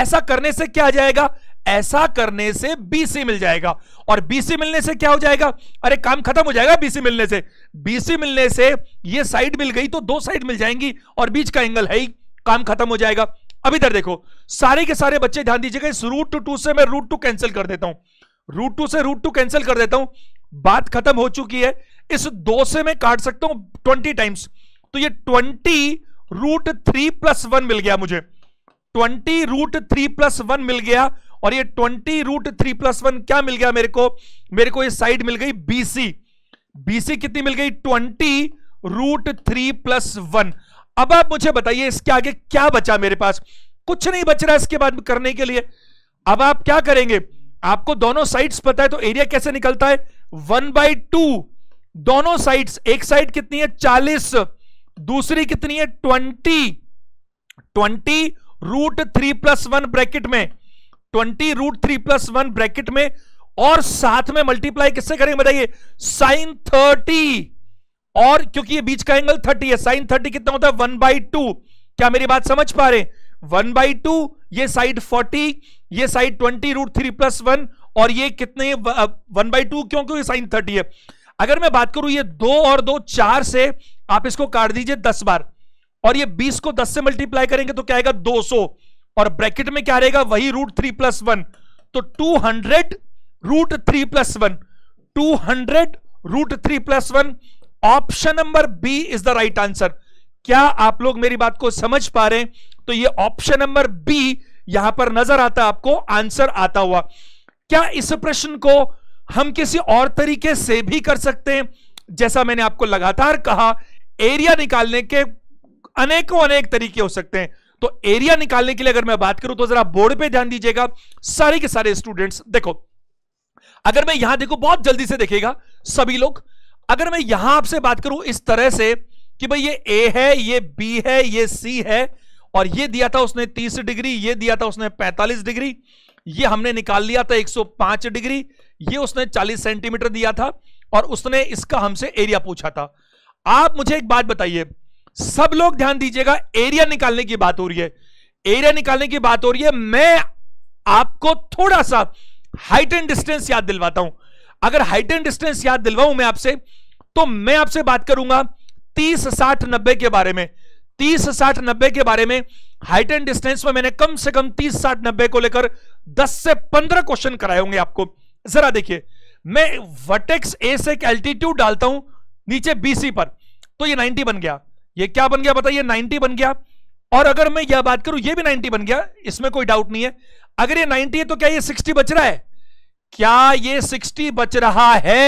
Speaker 1: ऐसा करने से क्या आ जाएगा ऐसा करने से बीसी मिल जाएगा और बीसी मिलने से क्या हो जाएगा अरे काम खत्म हो जाएगा बीसी मिलने से बीसी मिलने से ये साइड मिल गई तो दो साइड मिल जाएंगी और बीच का एंगल है ही काम खत्म हो जाएगा अभी इधर देखो सारे के सारे बच्चे ध्यान दीजिएगा इस रूट टू से मैं रूट टू कैंसिल कर देता हूं रूट टू से रूट टू कैंसिल कर देता हूं बात खत्म हो चुकी है इस दो से मैं काट सकता हूं ट्वेंटी टाइम्स तो ये twenty root three plus one मिल गया मुझे twenty root three plus one मिल गया और ये twenty root three plus one क्या मिल गया मेरे को मेरे को ये साइड मिल गई बीसी बीसी कितनी मिल गई twenty root three plus one अब आप मुझे बताइए इसके आगे क्या बचा मेरे पास कुछ नहीं बच रहा इसके बाद करने के लिए अब आप क्या करेंगे आपको दोनों साइड्स पता है तो एरिया कैसे निकलता है वन बाई टू दोनों साइड एक साइड कितनी है चालीस दूसरी कितनी है twenty twenty root three plus one bracket में twenty root three plus one bracket में और साथ में मल्टीप्लाई किससे करेंगे बताइए साइन थर्टी और क्योंकि ये बीच का एंगल थर्टी है साइन थर्टी कितना होता है वन बाई टू क्या मेरी बात समझ पा रहे वन बाई टू ये साइड फोर्टी ये side twenty root three plus one और ये कितने वन बाई टू क्यों क्योंकि साइन थर्टी है अगर मैं बात करूं ये दो और दो चार से आप इसको काट दीजिए दस बार और ये बीस को दस से मल्टीप्लाई करेंगे तो क्या आएगा दो सौ और ब्रैकेट में क्या रहेगा वही रूट थ्री प्लस वन तो two hundred root three plus one two hundred root three plus one option number B is the right answer क्या आप लोग मेरी बात को समझ पा रहे हैं तो ये ऑप्शन नंबर बी यहां पर नजर आता आपको आंसर आता हुआ क्या इस प्रश्न को हम किसी और तरीके से भी कर सकते हैं जैसा मैंने आपको लगातार कहा एरिया निकालने के अनेकों अनेक तरीके हो सकते हैं तो एरिया निकालने के लिए अगर मैं बात करूं तो जरा बोर्ड पे ध्यान दीजिएगा सारे के सारे स्टूडेंट्स देखो अगर मैं यहां देखो बहुत जल्दी से देखेगा सभी लोग अगर मैं यहां आपसे बात करूं इस तरह से कि भाई ये ए है ये बी है ये सी है और ये दिया था उसने 30 डिग्री ये दिया था उसने 45 डिग्री ये हमने निकाल लिया था 105 डिग्री ये उसने 40 सेंटीमीटर दिया था और उसने इसका हमसे एरिया पूछा था आप मुझे एक बात बताइए सब लोग ध्यान दीजिएगा एरिया निकालने की बात हो रही है एरिया निकालने की बात हो रही है मैं आपको थोड़ा सा हाइट एंड डिस्टेंस याद दिलवाता हूं अगर हाइट एंड डिस्टेंस याद दिलवाऊं मैं आपसे तो मैं आपसे बात करूंगा तीस साठ नब्बे के बारे में तीस साठ नब्बे के बारे में हाइट एंड डिस्टेंस में मैंने कम से कम तीस साठ नब्बे को लेकर दस से पंद्रह क्वेश्चन कराए होंगे आपको जरा देखिए मैं वर्टेक्स ए से एक एल्टीट्यूड डालता हूं नीचे बीसी पर तो ये 90 बन गया ये क्या बन गया बताइए 90 बन गया और अगर मैं यह बात करूं ये भी 90 बन गया इसमें कोई डाउट नहीं है अगर ये 90 है तो क्या ये 60 बच रहा है क्या ये 60 बच रहा है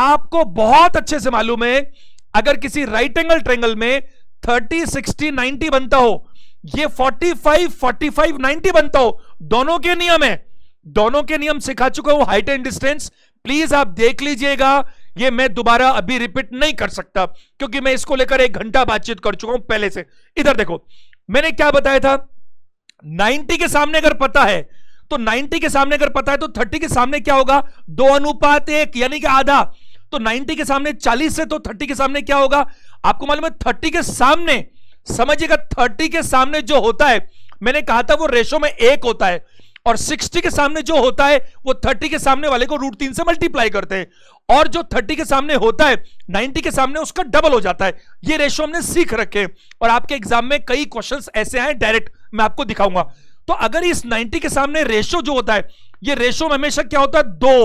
Speaker 1: आपको बहुत अच्छे से मालूम है अगर किसी राइट एंगल ट्रेंगल में थर्टी सिक्सटी नाइनटी बनता हो ये forty five forty five ninety बनता हो दोनों के नियम है दोनों के नियम सिखा चुका हूं हाइट एंड डिस्टेंस प्लीज आप देख लीजिएगा ये मैं दोबारा अभी रिपीट नहीं कर सकता क्योंकि मैं इसको लेकर एक घंटा बातचीत कर चुका हूं पहले से इधर देखो मैंने क्या बताया था 90 के सामने अगर पता है तो 90 के सामने अगर पता है तो 30 के सामने क्या होगा दो अनुपात एक यानी कि आधा तो 90 के सामने 40 है तो 30 के सामने क्या होगा आपको मालूम है 30 के सामने समझिएगा 30 के सामने जो होता है मैंने कहा था वो रेशो में एक होता है और 60 के सामने जो होता है वो 30 के सामने वाले को रूट तीन से मल्टीप्लाई करते हैं और जो 30 के सामने होता है 90 के सामने उसका डबल हो जाता है ये रेशो हमने सीख रखे और आपके एग्जाम में कई क्वेश्चंस ऐसे हैं डायरेक्ट मैं आपको दिखाऊंगा तो अगर इस 90 के सामने रेशो जो होता है ये रेशो में हमेशा क्या होता है दो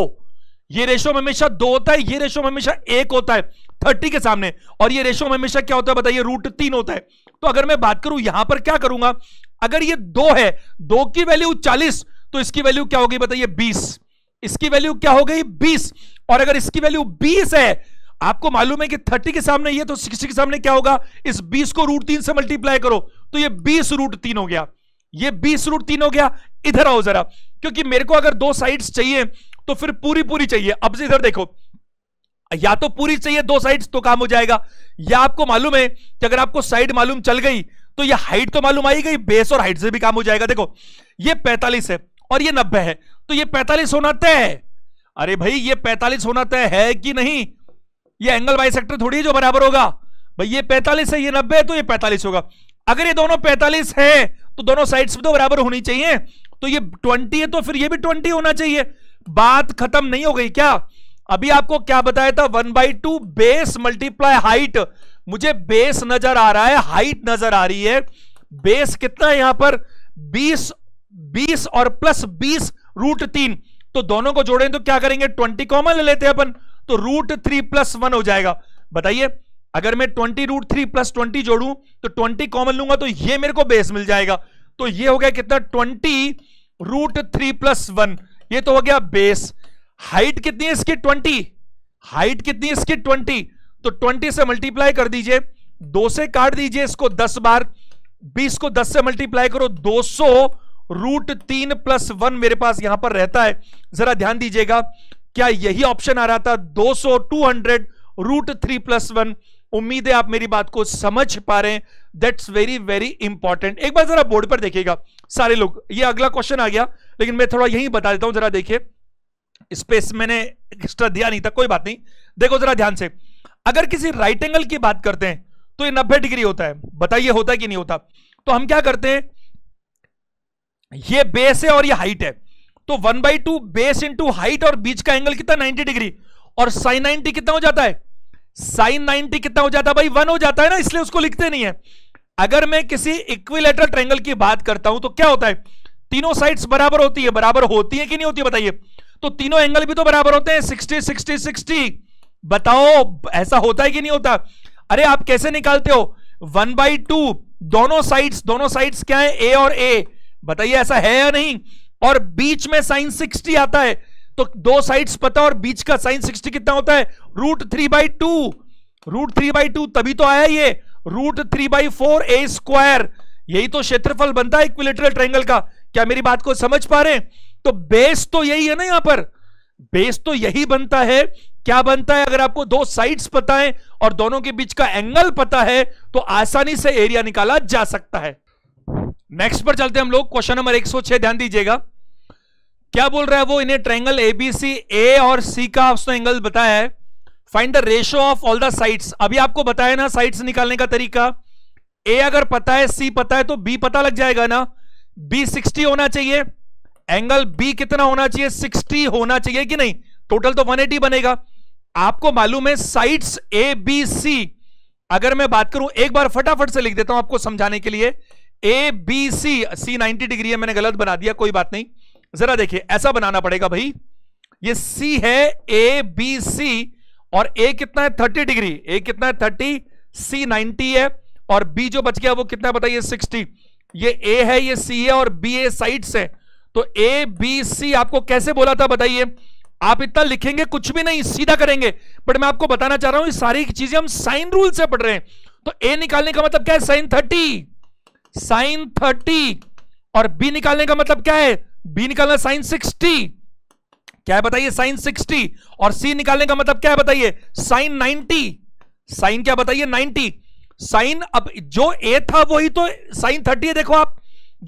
Speaker 1: ये रेशो में हमेशा दो होता है ये रेशो में हमेशा एक होता है थर्टी के सामने और ये रेशो में हमेशा क्या होता है बताइए रूट तीन होता है तो अगर मैं बात करूं यहां पर क्या करूंगा अगर ये दो है दो की वैल्यू चालीस तो इसकी वैल्यू क्या होगी बताइए बीस इसकी वैल्यू क्या हो गई बीस और अगर इसकी वैल्यू बीस है आपको मालूम है कि थर्टी के सामने ये तो सिक्सटी के सामने क्या होगा इस बीस को रूट तीन से मल्टीप्लाई करो तो ये बीस रूट तीन हो गया ये बीस रूट तीन हो गया इधर आओ जरा क्योंकि मेरे को अगर दो साइड्स चाहिए तो फिर पूरी पूरी चाहिए अब से इधर देखो या तो पूरी चाहिए दो साइड्स तो काम हो जाएगा या आपको मालूम है कि अगर आपको साइड मालूम चल गई तो ये हाइट तो मालूम आई गई बेस और हाइट से भी काम हो जाएगा देखो ये पैतालीस है और ये नब्बे है तो ये पैतालीस होना तय है अरे भाई ये पैतालीस होना तय है कि नहीं ये एंगल सेक्टर थोड़ी जो बराबर होगा भाई ये पैतालीस है ये नब्बे है तो ये पैतालीस होगा अगर ये दोनों पैतालीस है तो दोनों साइड्स तो बराबर होनी चाहिए तो ये ट्वेंटी है तो फिर ये भी ट्वेंटी होना चाहिए बात खत्म नहीं हो गई क्या अभी आपको क्या बताया था one by two base multiply height मुझे बेस नजर आ रहा है हाइट नजर आ रही है बेस कितना है यहां पर बीस बीस और प्लस बीस रूट तीन तो दोनों को जोड़ें तो क्या करेंगे ट्वेंटी कॉमन ले लेते हैं अपन तो रूट थ्री प्लस वन हो जाएगा बताइए अगर मैं twenty root three plus twenty जोड़ू तो ट्वेंटी कॉमन लूंगा तो ये मेरे को बेस मिल जाएगा तो ये हो गया कितना twenty root three plus one ये तो हो गया बेस हाइट कितनी है इसकी ट्वेंटी हाइट कितनी है इसकी ट्वेंटी तो ट्वेंटी से मल्टीप्लाई कर दीजिए दो से काट दीजिए इसको दस बार बीस को दस से मल्टीप्लाई करो दो सौ रूट तीन प्लस वन मेरे पास यहां पर रहता है जरा ध्यान दीजिएगा क्या यही ऑप्शन आ रहा था दो सौ two hundred root three plus one उम्मीद है आप मेरी बात को समझ पा रहे हैं दैट्स वेरी वेरी इंपॉर्टेंट एक बार जरा बोर्ड पर देखिएगा सारे लोग ये अगला क्वेश्चन आ गया लेकिन मैं थोड़ा यही बता देता हूं जरा देखिए स्पेस मैंने एक्स्ट्रा दिया नहीं था कोई बात नहीं देखो जरा ध्यान से अगर किसी राइट एंगल की बात करते हैं तो ये नब्बे डिग्री होता है बताइए होता है कि नहीं होता तो हम क्या करते हैं ये बेस है और ये हाइट है तो one by two base into height और बीच का एंगल कितना नाइनटी डिग्री और साइन नाइनटी कितना हो जाता है साइन 90 कितना हो जाता है भाई वन हो जाता है ना इसलिए उसको लिखते नहीं है अगर मैं किसी इक्विलेटर ट्रेंगल की बात करता हूं तो क्या होता है तीनों साइड्स बराबर होती है बराबर होती है कि नहीं होती है बताइए तो तीनों एंगल भी तो बराबर होते हैं सिक्सटी सिक्सटी सिक्सटी बताओ ऐसा होता है कि नहीं होता अरे आप कैसे निकालते हो वन बाई टू दोनों साइड्स दोनों साइड्स क्या है ए और ए बताइए ऐसा है या नहीं और बीच में साइन सिक्सटी आता है तो दो साइड्स पता और बीच का साइन 60 कितना होता है root three by two root three by two तभी तो आया ये root three by four A square यही तो क्षेत्रफल बनता है इक्विलेटरल ट्रायंगल का क्या मेरी बात को समझ पा रहे हैं तो बेस तो यही है ना यहां पर बेस तो यही बनता है क्या बनता है अगर आपको दो साइड्स पता है और दोनों के बीच का एंगल पता है तो आसानी से एरिया निकाला जा सकता है नेक्स्ट पर चलते हम लोग क्वेश्चन नंबर एक ध्यान दीजिएगा क्या बोल रहा है वो इन्हें ट्रायंगल एबीसी ए और सी का उसने एंगल बताया है find the ratio of all the sides अभी आपको बताया ना साइड्स निकालने का तरीका ए अगर पता है सी पता है तो बी पता लग जाएगा ना बी सिक्सटी होना चाहिए एंगल बी कितना होना चाहिए सिक्सटी होना चाहिए कि नहीं टोटल तो वन एटी बनेगा आपको मालूम है साइड्स ए बी सी अगर मैं बात करूं एक बार फटाफट से लिख देता हूं आपको समझाने के लिए A B C C ninety degree है मैंने गलत बना दिया कोई बात नहीं जरा देखिए ऐसा बनाना पड़ेगा भाई ये सी है ए बी सी और ए कितना है थर्टी डिग्री ए कितना है थर्टी सी नाइनटी है और बी जो बच गया वो कितना बताइए सिक्सटी ये ए है ये सी है और बी ए साइड से तो ए बी सी आपको कैसे बोला था बताइए आप इतना लिखेंगे कुछ भी नहीं सीधा करेंगे बट मैं आपको बताना चाह रहा हूं ये सारी चीजें हम साइन रूल से पढ़ रहे हैं तो ए निकालने का मतलब क्या है साइन थर्टी साइन थर्टी और बी निकालने का मतलब क्या है बी निकालना साइन सिक्सटी क्या है बताइए साइन सिक्सटी और सी निकालने का मतलब क्या है बताइए साइन नाइनटी साइन क्या बताइए नाइनटी साइन अब जो ए था वही तो साइन थर्टी है देखो आप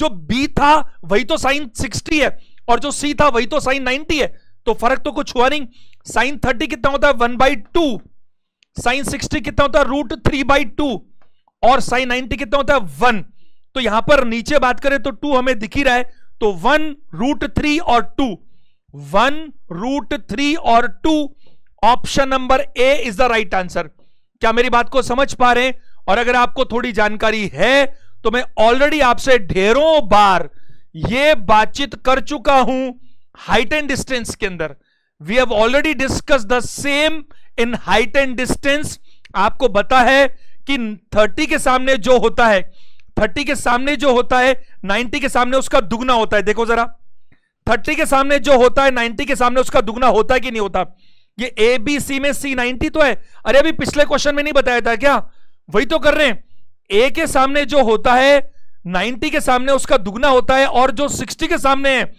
Speaker 1: जो बी था वही तो साइन सिक्सटी है और जो सी था वही तो साइन नाइनटी है तो फर्क तो कुछ हुआ नहीं साइन थर्टी कितना होता है one by two sine sixty कितना होता है रूट थ्री बाई टू और साइन नाइनटी कितना होता है वन तो यहां पर नीचे बात करें तो टू हमें दिख ही रहा है तो वन रूट थ्री और टू वन रूट थ्री और two option number A is the right answer क्या मेरी बात को समझ पा रहे हैं और अगर आपको थोड़ी जानकारी है तो मैं ऑलरेडी आपसे ढेरों बार ये बातचीत कर चुका हूं हाइट एंड डिस्टेंस के अंदर we have already discuss the same in height and distance आपको बता है कि 30 के सामने जो होता है थर्टी के सामने जो होता है नाइन्टी के सामने उसका दुगना होता है देखो जरा थर्टी के सामने जो होता है नाइन्टी के सामने उसका दुगना होता है कि नहीं होता ये ए बी सी में सी नाइनटी तो है अरे अभी पिछले क्वेश्चन में नहीं बताया था क्या वही तो कर रहे हैं ए के सामने जो होता है नाइन्टी के सामने उसका दुगना होता है और जो सिक्सटी के सामने है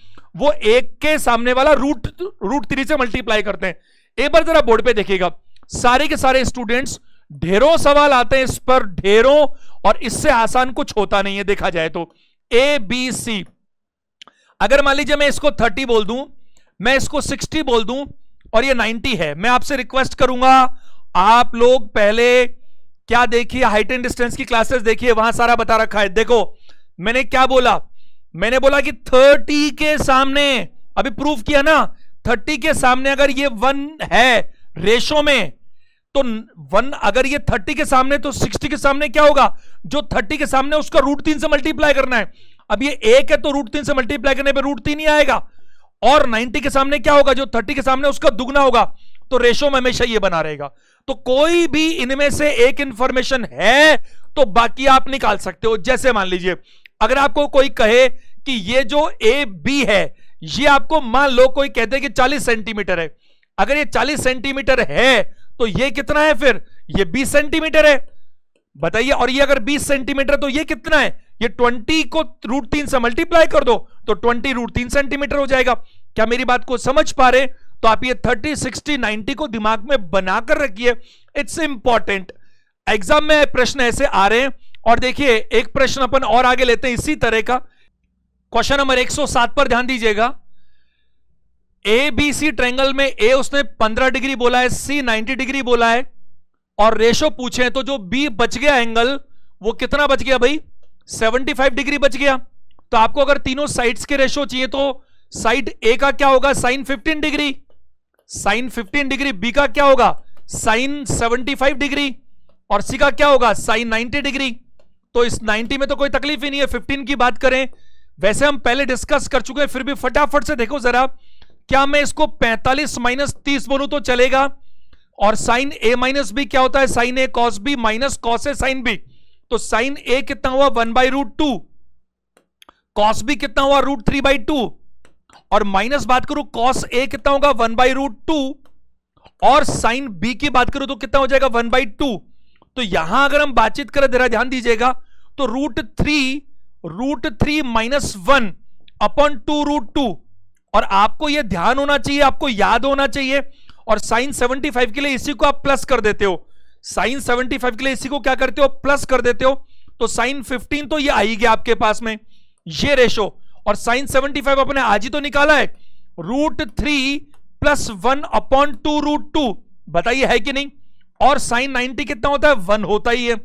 Speaker 1: वो एक के सामने वाला रूट रूट थ्री से मल्टीप्लाई करते हैं एक बार जरा बोर्ड पे देखिएगा सारे के सारे स्टूडेंट्स ढेरों सवाल आते हैं इस पर ढेरों और इससे आसान कुछ होता नहीं है देखा जाए तो ए बी सी अगर मान लीजिए मैं इसको थर्टी बोल दूं मैं इसको सिक्सटी बोल दूं और ये नाइनटी है मैं आपसे रिक्वेस्ट करूंगा आप लोग पहले क्या देखिए हाइट एंड डिस्टेंस की क्लासेस देखिए वहां सारा बता रखा है देखो मैंने क्या बोला मैंने बोला कि थर्टी के सामने अभी प्रूफ किया ना थर्टी के सामने अगर ये वन है रेशो में तो वन अगर ये थर्टी के सामने तो सिक्सटी के सामने क्या होगा जो थर्टी के सामने उसका रूट तीन से मल्टीप्लाई करना है अब ये एक है तो रूट तीन से मल्टीप्लाई करने पर रूट तीन ही आएगा और नाइनटी के सामने क्या होगा जो थर्टी के सामने उसका दुगना होगा तो रेशो में हमेशा ये बना रहेगा तो कोई भी इनमें से एक इंफॉर्मेशन है तो बाकी आप निकाल सकते हो जैसे मान लीजिए अगर आपको कोई कहे कि ये जो ए बी है ये आपको मान लो कोई कहते हैं कि 40 सेंटीमीटर है अगर ये 40 सेंटीमीटर है तो ये कितना है फिर ये 20 सेंटीमीटर है बताइए और ये अगर 20 सेंटीमीटर तो ये कितना है ये 20 को रूट तीन से मल्टीप्लाई कर दो तो 20 रूट तीन सेंटीमीटर हो जाएगा क्या मेरी बात को समझ पा रहे तो आप ये 30 60 90 को दिमाग में बनाकर रखिए इट्स इंपॉर्टेंट एग्जाम में प्रश्न ऐसे आ रहे हैं और देखिए एक प्रश्न अपन और आगे लेते हैं इसी तरह का क्वेश्चन नंबर 107 पर ध्यान दीजिएगा ए बी सी ट्रेंगल में ए उसने 15 डिग्री बोला है सी 90 डिग्री बोला है और रेशो पूछे तो जो बी बच गया एंगल वो कितना बच गया भाई 75 डिग्री बच गया तो आपको अगर तीनों साइड्स के रेशो चाहिए तो साइड ए का क्या होगा sine 15 degree sine 15 degree B का क्या होगा साइन 75 डिग्री और सी का क्या होगा साइन 90 डिग्री तो इस 90 में तो कोई तकलीफ ही नहीं है 15 की बात करें वैसे हम पहले डिस्कस कर चुके हैं फिर भी फटाफट से देखो जरा क्या मैं इसको 45 माइनस तीस बोलू तो चलेगा और साइन ए माइनस बी क्या होता है sine A cos B minus cos A sine B तो साइन ए कितना हुआ one by root two cos B कितना हुआ रूट थ्री बाई टू और माइनस बात करूं कॉस ए कितना होगा वन बाई रूट टू और साइन बी की बात करूं तो कितना हो जाएगा वन बाई टू तो यहां अगर हम बातचीत करें जरा ध्यान दीजिएगा तो root three root three minus one upon two root two और आपको यह ध्यान होना चाहिए आपको याद होना चाहिए और साइन 75 के लिए इसी को आप प्लस कर देते हो साइन 75 के लिए इसी को क्या करते हो प्लस कर देते हो तो साइन 15 तो ये आएगी आपके पास में ये रेशो और साइन 75 अपने आज ही तो निकाला है root three plus one upon two root two बताइए है कि नहीं और साइन 90 कितना होता है वन होता ही है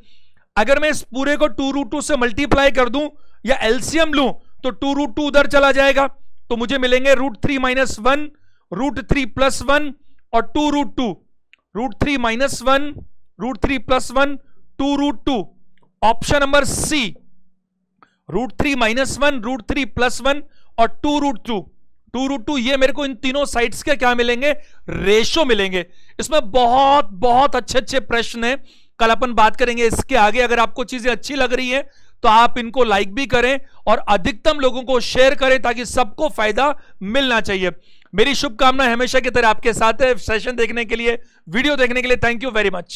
Speaker 1: अगर मैं इस पूरे को टू रूट टू से मल्टीप्लाई कर दूं या एल्सियम लू तो टू रूट टू उधर चला जाएगा तो मुझे मिलेंगे root three minus one root three plus one और two root two root three minus one root three plus one two root two option number C root three minus one root three plus one और two root two two root two ये मेरे को इन तीनों sides के क्या मिलेंगे ratio मिलेंगे इसमें बहुत बहुत अच्छे अच्छे प्रश्न है कल अपन बात करेंगे इसके आगे अगर आपको चीजें अच्छी लग रही है तो आप इनको लाइक भी करें और अधिकतम लोगों को शेयर करें ताकि सबको फायदा मिलना चाहिए मेरी शुभकामनाएं हमेशा की तरह आपके साथ है सेशन देखने के लिए वीडियो देखने के लिए थैंक यू वेरी मच